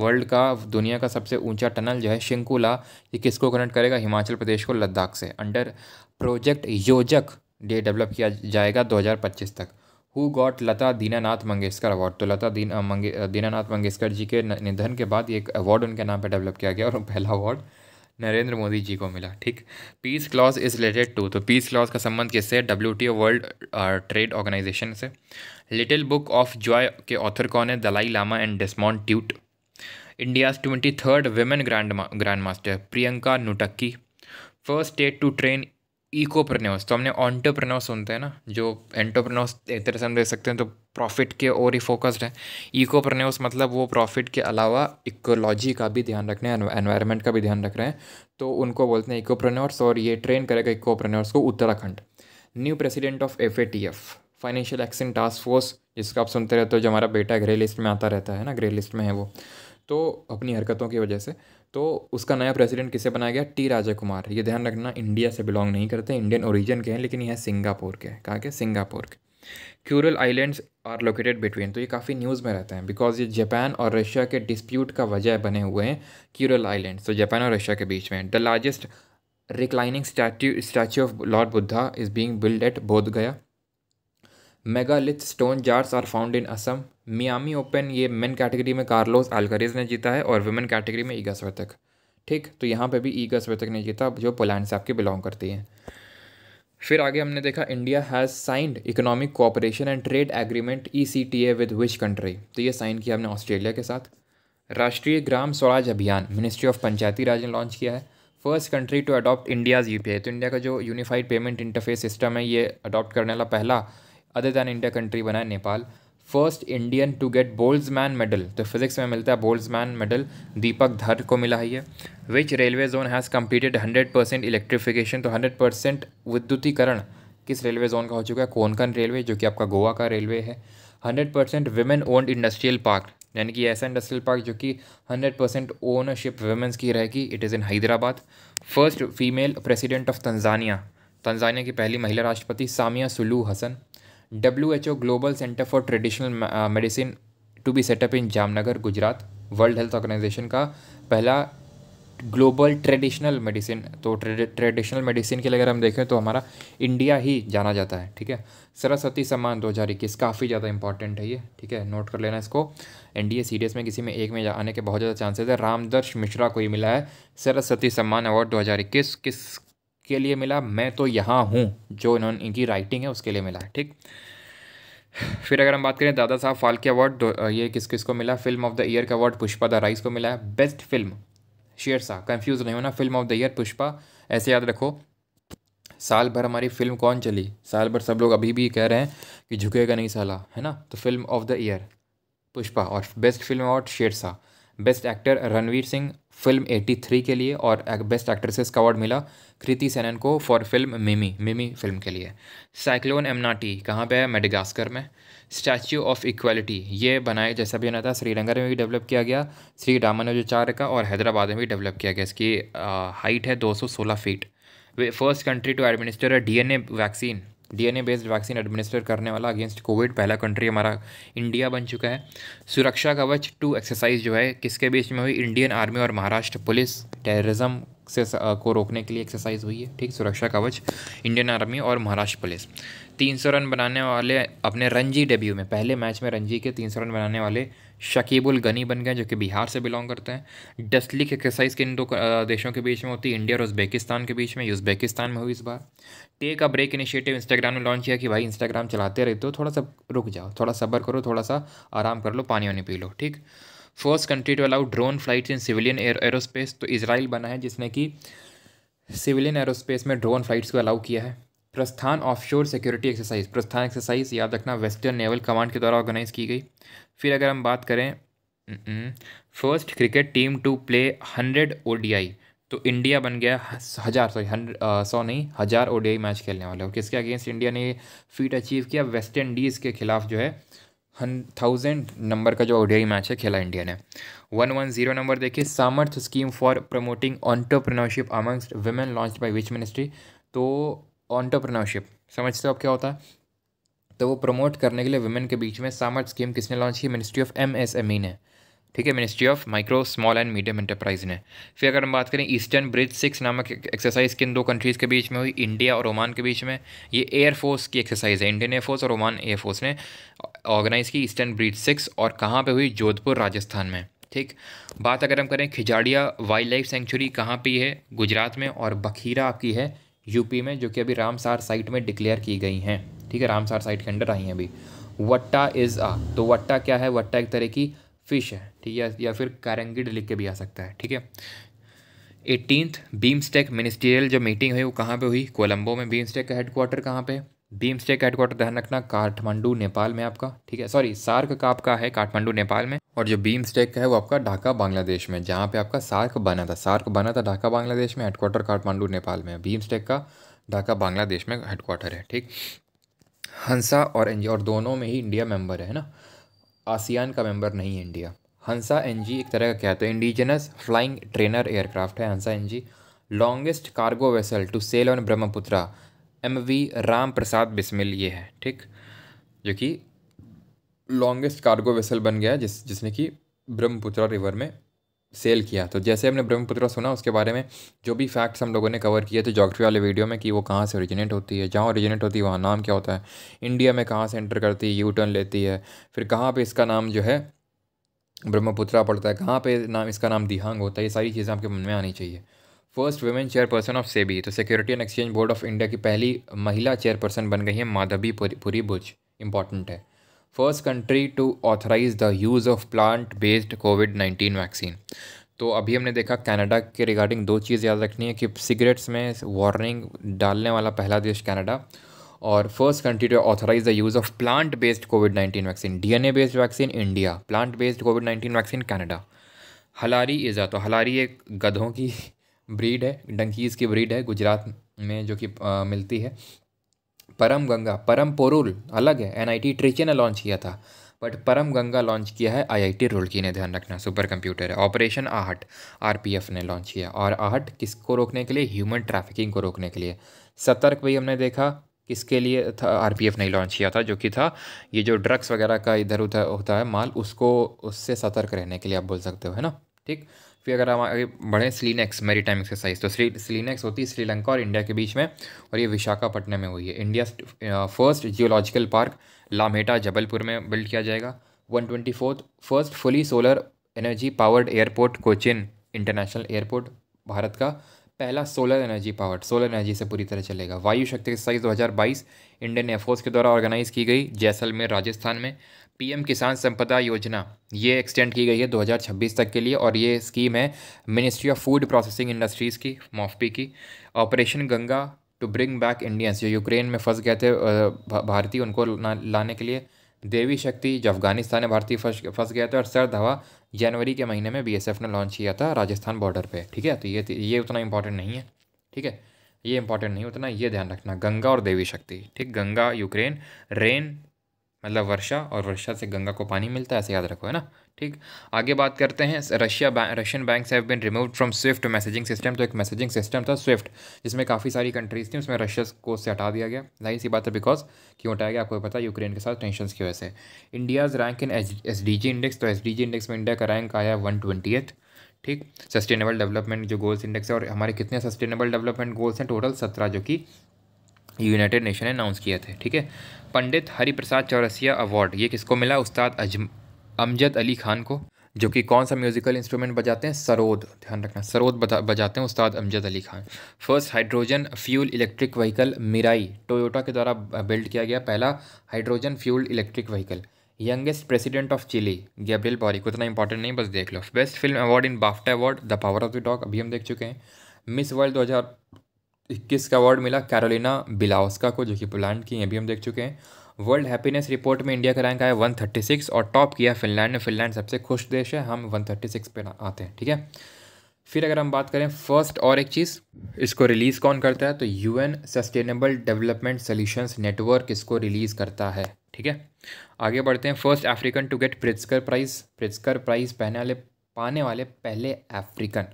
वर्ल्ड का दुनिया का सबसे ऊंचा टनल जो है शिंकुला ये किसको कनेक्ट करेगा हिमाचल प्रदेश को लद्दाख से अंडर प्रोजेक्ट योजक डे डेवलप किया जाएगा 2025 तक who got Lata Dinanath Mangeshkar award तो लता दीन मंगे दीनानाथ मंगेशकर जी के निधन के बाद एक अवार्ड उनके नाम पर डेवलप किया गया और पहला अवार्ड नरेंद्र मोदी जी को मिला ठीक peace clause is related to तो पीस क्लॉज का संबंध किससे है W T O world trade organisation से लिटिल बुक ऑफ जॉय के ऑथर कौन है Dalai Lama and Desmond Tutu India's twenty third women grand grand master Priyanka Nutakki first state to train ecopreneurs तो हमने ऑन्टरप्रन्योस सुनते हैं ना जो एंटरप्रन्योस एक तरह से हम देख सकते हैं तो प्रॉफिट के और ही फोकस्ड है ईकोप्रन्योस मतलब वो प्रॉफिट के अलावा इकोलॉजी का भी ध्यान रख रहे हैं एनवायरमेंट का भी ध्यान रख रहे हैं तो उनको बोलते हैं प्रनोर्स और ये ट्रेन करेगा प्रनोर्स को Uttarakhand new president of F A T F financial action task force जिसका आप सुनते रहते हो जो हमारा बेटा ग्रे लिस्ट में आता रहता है ना ग्रे लिस्ट में है वो तो अपनी हरकतों की वजह से तो उसका नया प्रेसिडेंट किसे बनाया गया टी राजा कुमार ये ध्यान रखना इंडिया से बिलोंग नहीं करते इंडियन ओरिजिन के हैं लेकिन यह सिंगापुर के कहाँ के सिंगापुर के Kuril islands are located between तो ये काफ़ी न्यूज़ में रहते हैं बिकॉज ये जापान और रशिया के डिस्प्यूट का वजह बने हुए हैं क्यूरल आइलैंड्स तो जापान और रशिया के बीच में the largest reclining statue statue of lord Buddha is being build at Bodh Gaya megalith stone jars are found in Assam Miami open ये मेन कैटेगरी में कार्लोस आलगरेज ने जीता है और वुमेन कैटेगरी में ईगा स्वेतक ठीक तो यहाँ पे भी ईगा स्वेतक ने जीता जो पोलैंड से आपके बिलोंग करती है फिर आगे हमने देखा India has signed economic cooperation and trade agreement E C T A with which country तो ये साइन किया हमने ऑस्ट्रेलिया के साथ राष्ट्रीय ग्राम स्वराज अभियान मिनिस्ट्री ऑफ पंचायती राज ने लॉन्च किया है first country to adopt India's U P I तो इंडिया का जो यूनिफाइड पेमेंट इंटरफेस सिस्टम है ये अडॉप्ट करने वाला पहला अदर दैन इंडिया कंट्री बना है Nepal first Indian to get man medal तो फिजिक्स में मिलता है मैन मेडल दीपक धर को मिला है ये विच railway zone has completed hundred percent electrification तो हंड्रेड परसेंट विद्युतीकरण किस रेलवे जोन का हो चुका है कोनकन रेलवे जो कि आपका गोवा का रेलवे है hundred percent women owned industrial park यानी कि ऐसा इंडस्ट्रियल पार्क जो कि हंड्रेड परसेंट ओनरशिप वेमेंस की रहेगी it is in Hyderabad first female president of Tanzania Tanzania की पहली महिला राष्ट्रपति Samia Suluhu Hassan WHO Global Center for Traditional uh, Medicine to be setup in Jamnagar Gujarat World Health Organization का पहला ग्लोबल ट्रेडिशनल मेडिसिन तो traditional medicine के लिए अगर हम देखें तो हमारा इंडिया ही जाना जाता है ठीक है सरस्वती सम्मान 2021 काफ़ी ज़्यादा इंपॉर्टेंट है ये ठीक है नोट कर लेना इसको ए सीरीज में किसी में एक में आने के बहुत ज़्यादा चांसेस है रामदर्श मिश्रा को ही मिला है सरस्वती सम्मान अवार्ड 2021 किस के लिए मिला मैं तो यहाँ हूँ जो इन्होंने इनकी राइटिंग है उसके लिए मिला है ठीक फिर अगर हम बात करें दादा साहब फाल्के अवार्ड ये किस किस को मिला फिल्म ऑफ द ईयर का अवार्ड पुष्पा द राइस को मिला है बेस्ट फिल्म शेर सा कन्फ्यूज़ नहीं होना film of the year Pushpa ऐसे याद रखो साल भर हमारी फिल्म कौन चली साल भर सब लोग अभी भी कह रहे हैं कि झुकेगा नहीं साला है ना तो film of the year Pushpa और best film award Shershaah best actor Ranveer Singh film 83 के लिए और बेस्ट एक्ट्रेसेस का अवार्ड मिला कृति सेनन को फॉर फिल्म मिमी मिमी फिल्म के लिए साइक्लोन एमनाटी कहाँ पे है मेडिगास्कर में स्टैच्यू ऑफ इक्वलिटी ये बनाए जैसा भी होना था श्रीनगर में भी डेवलप किया गया श्री रामानुजाचार्य का और हैदराबाद में भी डेवलप किया गया इसकी हाइट है दो feet first country to administer D N A vaccine DNA based vaccine administer करने वाला अगेंस्ट कोविड पहला कंट्री हमारा इंडिया बन चुका है सुरक्षा कवच टू एक्सरसाइज जो है किसके बीच में हुई इंडियन आर्मी और महाराष्ट्र पुलिस टेररिज्म से को रोकने के लिए एक्सरसाइज हुई है ठीक सुरक्षा कवच इंडियन आर्मी और महाराष्ट्र पुलिस तीन सौ रन बनाने वाले अपने रणजी डेब्यू में पहले मैच में रणजी के तीन सौ रन बनाने वाले शकीबुल गनी बन गए जो कि बिहार से बिलोंग करते हैं डस्टली लीग एक्सरसाइज किन दो देशों के बीच में होती है इंडिया और उज्बेकिस्तान के बीच में उज्बेकिस्तान में हुई इस बार take a break initiative Instagram ने लॉन्च किया कि भाई इंस्टाग्राम चलाते रहते हो थोड़ा सा रुक जाओ थोड़ा सब्र करो थोड़ा सा आराम कर लो पानी वानी पी लो ठीक first country to allow drone flights in civilian air aerospace तो इसराइल बना है जिसने कि सिविलियन एरोस्पेस में ड्रोन फ्लाइट्स को अलाउ किया है Prasthan offshore security exercise Prasthan exercise याद रखना वेस्टर्न नेवल कमांड के द्वारा ऑर्गेनाइज की गई फिर अगर हम बात करें hmm, first cricket team to play hundred O तो इंडिया बन गया हज़ार सॉरी हंड्रेड सौ नहीं हज़ार ओ मैच खेलने वाले और किसके अगेंस्ट इंडिया ने फीट अचीव किया वेस्ट इंडीज़ के खिलाफ जो है थाउजेंड नंबर का जो ओ मैच है खेला इंडिया ने वन वन जीरो नंबर देखिए Samarthya scheme for promoting entrepreneurship amongst women launch by which ministry तो ऑन्टरप्रनरशिप समझते हो आप क्या होता है तो वो प्रमोट करने के लिए वुमेन के बीच में सामर्थ स्कीम किसने लॉन्च की ministry of M S M E ने ठीक है ministry of micro small and medium enterprise ने फिर अगर हम बात करें ईस्टर्न ब्रिज सिक्स नामक एक्सरसाइज किन दो कंट्रीज़ के बीच में हुई इंडिया और ओमान के बीच में ये एयरफोर्स की एक्सरसाइज है इंडियन एयरफोर्स और ओमान एयरफोर्स ने ऑर्गेनाइज की ईस्टर्न ब्रिज सिक्स और कहाँ पर हुई जोधपुर राजस्थान में ठीक बात अगर हम करें खिजाड़िया वाइल्ड लाइफ सेंचुरी कहाँ पर है गुजरात में और बखीरा आपकी है यूपी में जो कि अभी रामसार साइट में डिक्लेयर की गई हैं ठीक है रामसार साइट के अंडर आई हैं अभी वट्टा इज़ आ तो वट्टा क्या है वट्टा एक तरह की फ़िश है ठीक है या फिर कारंगिड लिख के भी आ सकता है ठीक है एटीनथ बीमस्टेक मिनिस्टीरियल जो मीटिंग हुई वो कहाँ पे हुई कोलंबो में बीम्सटेक का हेडक्वार्टर कहाँ पे बीमस्टेक हेडक्वार्टर ध्यान रखना काठमांडू नेपाल में आपका ठीक है सॉरी सार्क का आपका है काठमांडू नेपाल में और जो बीमस्टेक है वो आपका ढाका बांग्लादेश में जहाँ पे आपका सार्क बना था सार्क बना था ढाका बांग्लादेश में हेडक्वार्टर काठमांडू नेपाल में बीमस्टेक का ढाका बांग्लादेश में हेडक्वार्टर है ठीक हंसा और एन और दोनों में ही इंडिया मेंबर है ना आसियान का मेंबर नहीं है इंडिया हंसा एन एक तरह का क्या है इंडिजिनस फ्लाइंग ट्रेनर एयरक्राफ्ट है Hansa N longest cargo vessel to sail on Brahmaputra M V Ram Prasad Bismil ये है ठीक जो कि लॉन्गेस्ट कार्गो वेसल बन गया जिस जिसने कि ब्रह्मपुत्रा रिवर में सेल किया तो जैसे हमने ब्रह्मपुत्रा सुना उसके बारे में जो भी फैक्ट्स हम लोगों ने कवर किए थे तो जोग्राफी वाले वीडियो में कि वो कहाँ से ओरिजिनेट होती है जहाँ ओरिजिनेट होती है वहाँ नाम क्या होता है इंडिया में कहाँ से एंटर करती है यू टर्न लेती है फिर कहाँ पे इसका नाम जो है ब्रह्मपुत्रा पड़ता है कहाँ पे नाम इसका नाम दिहांग होता है ये सारी चीज़ें आपके मन में आनी चाहिए first women chairperson of SEBI तो security and exchange board of India की पहली महिला चेयरपर्सन बन गई है माधवी पुरी बुज इंपॉर्टेंट है first country to authorise the use of plant based covid nineteen vaccine तो अभी हमने देखा कनाडा के रिगार्डिंग दो चीज़ याद रखनी है कि सिगरेट्स में वार्निंग डालने वाला पहला देश कनाडा और first country to authorise the use of plant based covid nineteen vaccine DNA based vaccine India plant based covid nineteen vaccine Canada Halari इज़ा तो हलारी एक गधों की ब्रीड है डंकीज़ की ब्रीड है गुजरात में जो कि मिलती है परम गंगा परम पोरुल अलग है एनआईटी ट्रिचे ने लॉन्च किया था बट परम गंगा लॉन्च किया है आईआईटी रुड़की ने ध्यान रखना सुपर कंप्यूटर है ऑपरेशन आहट आरपीएफ ने लॉन्च किया और आहट किसको रोकने के लिए ह्यूमन ट्रैफिकिंग को रोकने के लिए सतर्क भी हमने देखा किसके लिए था आर पी एफ ने लॉन्च किया था जो कि था ये जो ड्रग्स वगैरह का इधर उधर होता है माल उसको उससे सतर्क रहने के लिए आप बोल सकते हो है ना ठीक फिर अगर हम आगे बढ़ें स्लीनेक्स मेरी टाइम एक्सरसाइज तो स्लीनेक्स होती है श्रीलंका और इंडिया के बीच में और ये विशाखापट्टनम में हुई है India first geological park Lameta Jabalpur में बिल्ड किया जाएगा one twenty fourth first fully solar energy powered airport Cochin international airport Bharat का पहला solar energy powered solar energy से पूरी तरह चलेगा वायु शक्ति एक्सरसाइज 2022 इंडियन एयरफोर्स के द्वारा ऑर्गेनाइज की गई जैसलमेर राजस्थान में पीएम किसान संपदा योजना ये एक्सटेंड की गई है 2026 तक के लिए और ये स्कीम है ministry of food processing industries की मॉफपी की operation Ganga to bring back Indians जो यूक्रेन में फंस गए थे भारतीय उनको लाने के लिए देवी शक्ति जो अफगानिस्तान में भारतीय फंस फंस गए थे और सर हवा जनवरी के महीने में बीएसएफ ने लॉन्च किया था राजस्थान बॉर्डर पे ठीक है तो ये ये उतना इंपॉर्टेंट नहीं है ठीक है ये इंपॉर्टेंट नहीं उतना ये ध्यान रखना गंगा और देवी शक्ति ठीक गंगा यूक्रेन रेन मतलब वर्षा और वर्षा से गंगा को पानी मिलता है ऐसे याद रखो है ना ठीक आगे बात करते हैं Russia Russian banks have been remove from swift messaging system तो एक मैसेजिंग सिस्टम था स्विफ्ट जिसमें काफ़ी सारी कंट्रीज़ थी उसमें रशिया को से हटा दिया गया जाहिर सी बात है बिकॉज क्यों हटाया गया आपको पता यूक्रेन के साथ टेंशन की वजह से India's rank in S D G index तो एस डी जी इंडेक्स में इंडिया का रैंक आया वन ट्वेंटी एथ ठीक सस्टेनेबल डेवलपमेंट जो गोल्स इंडेक्स है और हमारे कितने सस्टेनेबल डेवलपमेंट गोल्स हैं टोटल सत्रह जो कि यूनाइटेड नेशन ने अनाउंस किए थे ठीक है पंडित हरिप्रसाद चौरसिया अवार्ड ये किसको मिला उस्ताद अजम अमजद अली खान को जो कि कौन सा म्यूज़िकल इंस्ट्रूमेंट बजाते हैं सरोद ध्यान रखना सरोद बजाते हैं Ustad Amjad Ali Khan first hydrogen fuel electric vehicle Mirai Toyota के द्वारा बिल्ड किया गया पहला hydrogen fuel electric vehicle youngest president of Chile Gabriel Boric उतना इंपॉर्टेंट नहीं बस देख लो best film award in BAFTA award the power of the dog अभी हम देख चुके हैं मिस वर्ल्ड दो इक्कीस का अवार्ड मिला कैरोलिना बिलाओस्का को जो कि पोलैंड की ये भी हम देख चुके हैं वर्ल्ड हैप्पीनेस रिपोर्ट में इंडिया का रैंक आया 136 और टॉप किया फिनलैंड ने फिनलैंड सबसे खुश देश है हम 136 पे आते हैं ठीक है फिर अगर हम बात करें फर्स्ट और एक चीज़ इसको रिलीज़ कौन करता है तो U N sustainable development solutions network इसको रिलीज़ करता है ठीक है आगे बढ़ते हैं first African to get Pritzker prize Pritzker prize पहने वाले पाने वाले पहले अफ्रीकन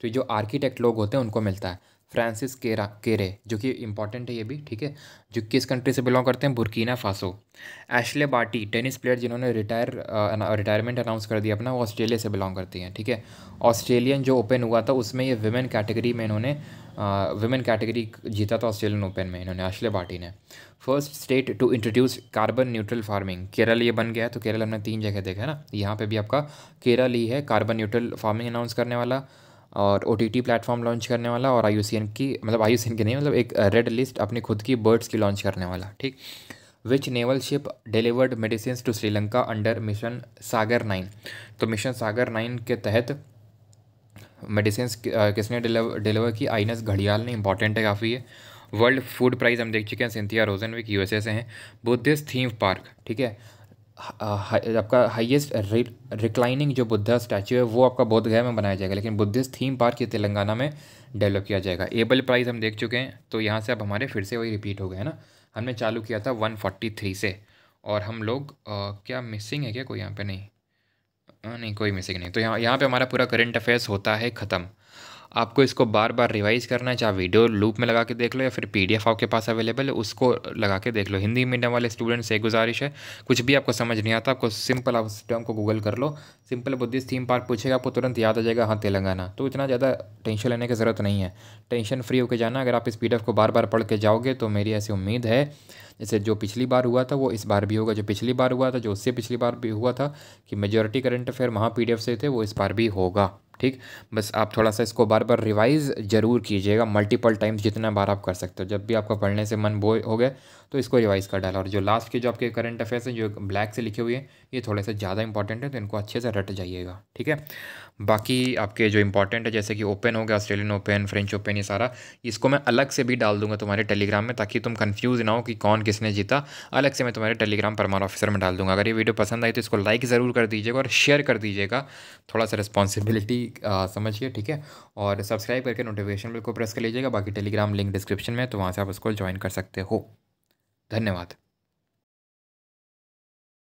तो जो आर्किटेक्ट लोग होते हैं उनको मिलता है फ्रांसिस केरा केरे जो कि इंपॉर्टेंट है ये भी ठीक है जो किस कंट्री से बिलोंग करते हैं Burkina Faso Ashleigh Barty tennis player जिन्होंने रिटायर रिटायरमेंट अनाउंस कर दिया अपना वो ऑस्ट्रेलिया से बिलोंग करती हैं ठीक है ऑस्ट्रेलियन जो ओपन हुआ था उसमें ये वुमेन कैटेगरी में इन्होंने वुमेन कैटेगरी जीता था ऑस्ट्रेलियन ओपन में इन्होंने एशले बाटी ने first state to introduce carbon neutral farming Kerala ये बन गया तो केरल हमने तीन जगह देखा है ना यहाँ पर भी आपका केरल ही है कार्बन न्यूट्रल फार्मिंग अनाउंस करने वाला और O T T platform launch करने वाला और आई की मतलब आई की नहीं मतलब एक रेड uh, लिस्ट अपनी खुद की बर्ड्स की लॉन्च करने वाला ठीक which naval ship delivered medicine to Sri Lanka under mission Sagar nine तो मिशन सागर नाइन के तहत मेडिसिन uh, किसने डिलीवर की आइनस घड़ियाल ने इंपॉर्टेंट है काफ़ी है वर्ल्ड फूड प्राइज़ हम देख चुके हैं सिंथिया यू एस यूएसए से हैं बुद्धिस्ट थीम पार्क ठीक है आपका हाईएस्ट रिक्लाइनिंग जो बुद्धा स्टैचू है वो आपका बोध गया में बनाया जाएगा लेकिन बुद्धिस्ट थीम पार्क ये तेलंगाना में डेवलप किया जाएगा एबल प्राइस हम देख चुके हैं तो यहाँ से अब हमारे फिर से वही रिपीट हो गए है ना हमने चालू किया था वन फोर्टी थ्री से और हम लोग आ, क्या मिसिंग है क्या कोई यहाँ पर नहीं आ, नहीं कोई मिसिंग नहीं तो यहाँ यहाँ पर हमारा पूरा करेंट अफेयर्स होता है ख़त्म आपको इसको बार बार रिवाइज़ करना है चाहे वीडियो लूप में लगा के देख लो या फिर पी डी आपके पास अवेलेबल है उसको लगा के देख लो हिंदी मीडियम वाले स्टूडेंट से गुजारिश है कुछ भी आपको समझ नहीं आता आपको सिंपल आप उस टर्म को गूगल कर लो सिंपल बुद्धिस्ट थीम पार्क पूछेगा आपको तुरंत याद आ जाएगा हाँ तेलंगाना तो इतना ज़्यादा टेंशन लेने की ज़रूरत नहीं है टेंशन फ्री होकर जाना अगर आप इस पी को बार बार पढ़ के जाओगे तो मेरी ऐसी उम्मीद है जैसे जो पिछली बार हुआ था वो इस बार भी होगा जो पिछली बार हुआ था जो उससे पिछली बार भी हुआ था कि मेजोरिटी करंट अफेयर वहाँ पी से थे वो इस बार भी होगा ठीक बस आप थोड़ा सा इसको बार बार रिवाइज ज़रूर कीजिएगा मल्टीपल टाइम्स जितना बार आप कर सकते हो जब भी आपका पढ़ने से मन बो हो गया तो इसको रिवाइज़ कर डाला और जो लास्ट के जो आपके करंट अफेयर्स हैं जो ब्लैक से लिखे हुए हैं ये थोड़े से ज़्यादा इंपॉर्टेंट है तो इनको अच्छे से रट जाइएगा ठीक है बाकी आपके जो इंपॉर्टेंट है जैसे कि ओपन हो गया ऑस्ट्रेलियन ओपन फ्रेंच ओपन ये सारा इसको मैं अलग से भी डाल दूंगा तुम्हारे टेलीग्राम में ताकि तुम कन्फ्यूज़ ना हो कि कौन किसने जीता अलग से मैं तुम्हारे टेलीग्राम परमार ऑफिसर में डाल दूंगा अगर ये वीडियो पसंद आई तो इसको लाइक ज़रूर कर दीजिएगा और शेयर कर दीजिएगा थोड़ा सा रिस्पॉन्सिबिलिटी समझिए ठीक है और सब्सक्राइब करके नोटिफिकेशन बिल को प्रेस कर लीजिएगा बाकी टेलीग्राम लिंक डिस्क्रिप्शन में तो वहाँ से आप उसको ज्वाइन कर सकते हो धन्यवाद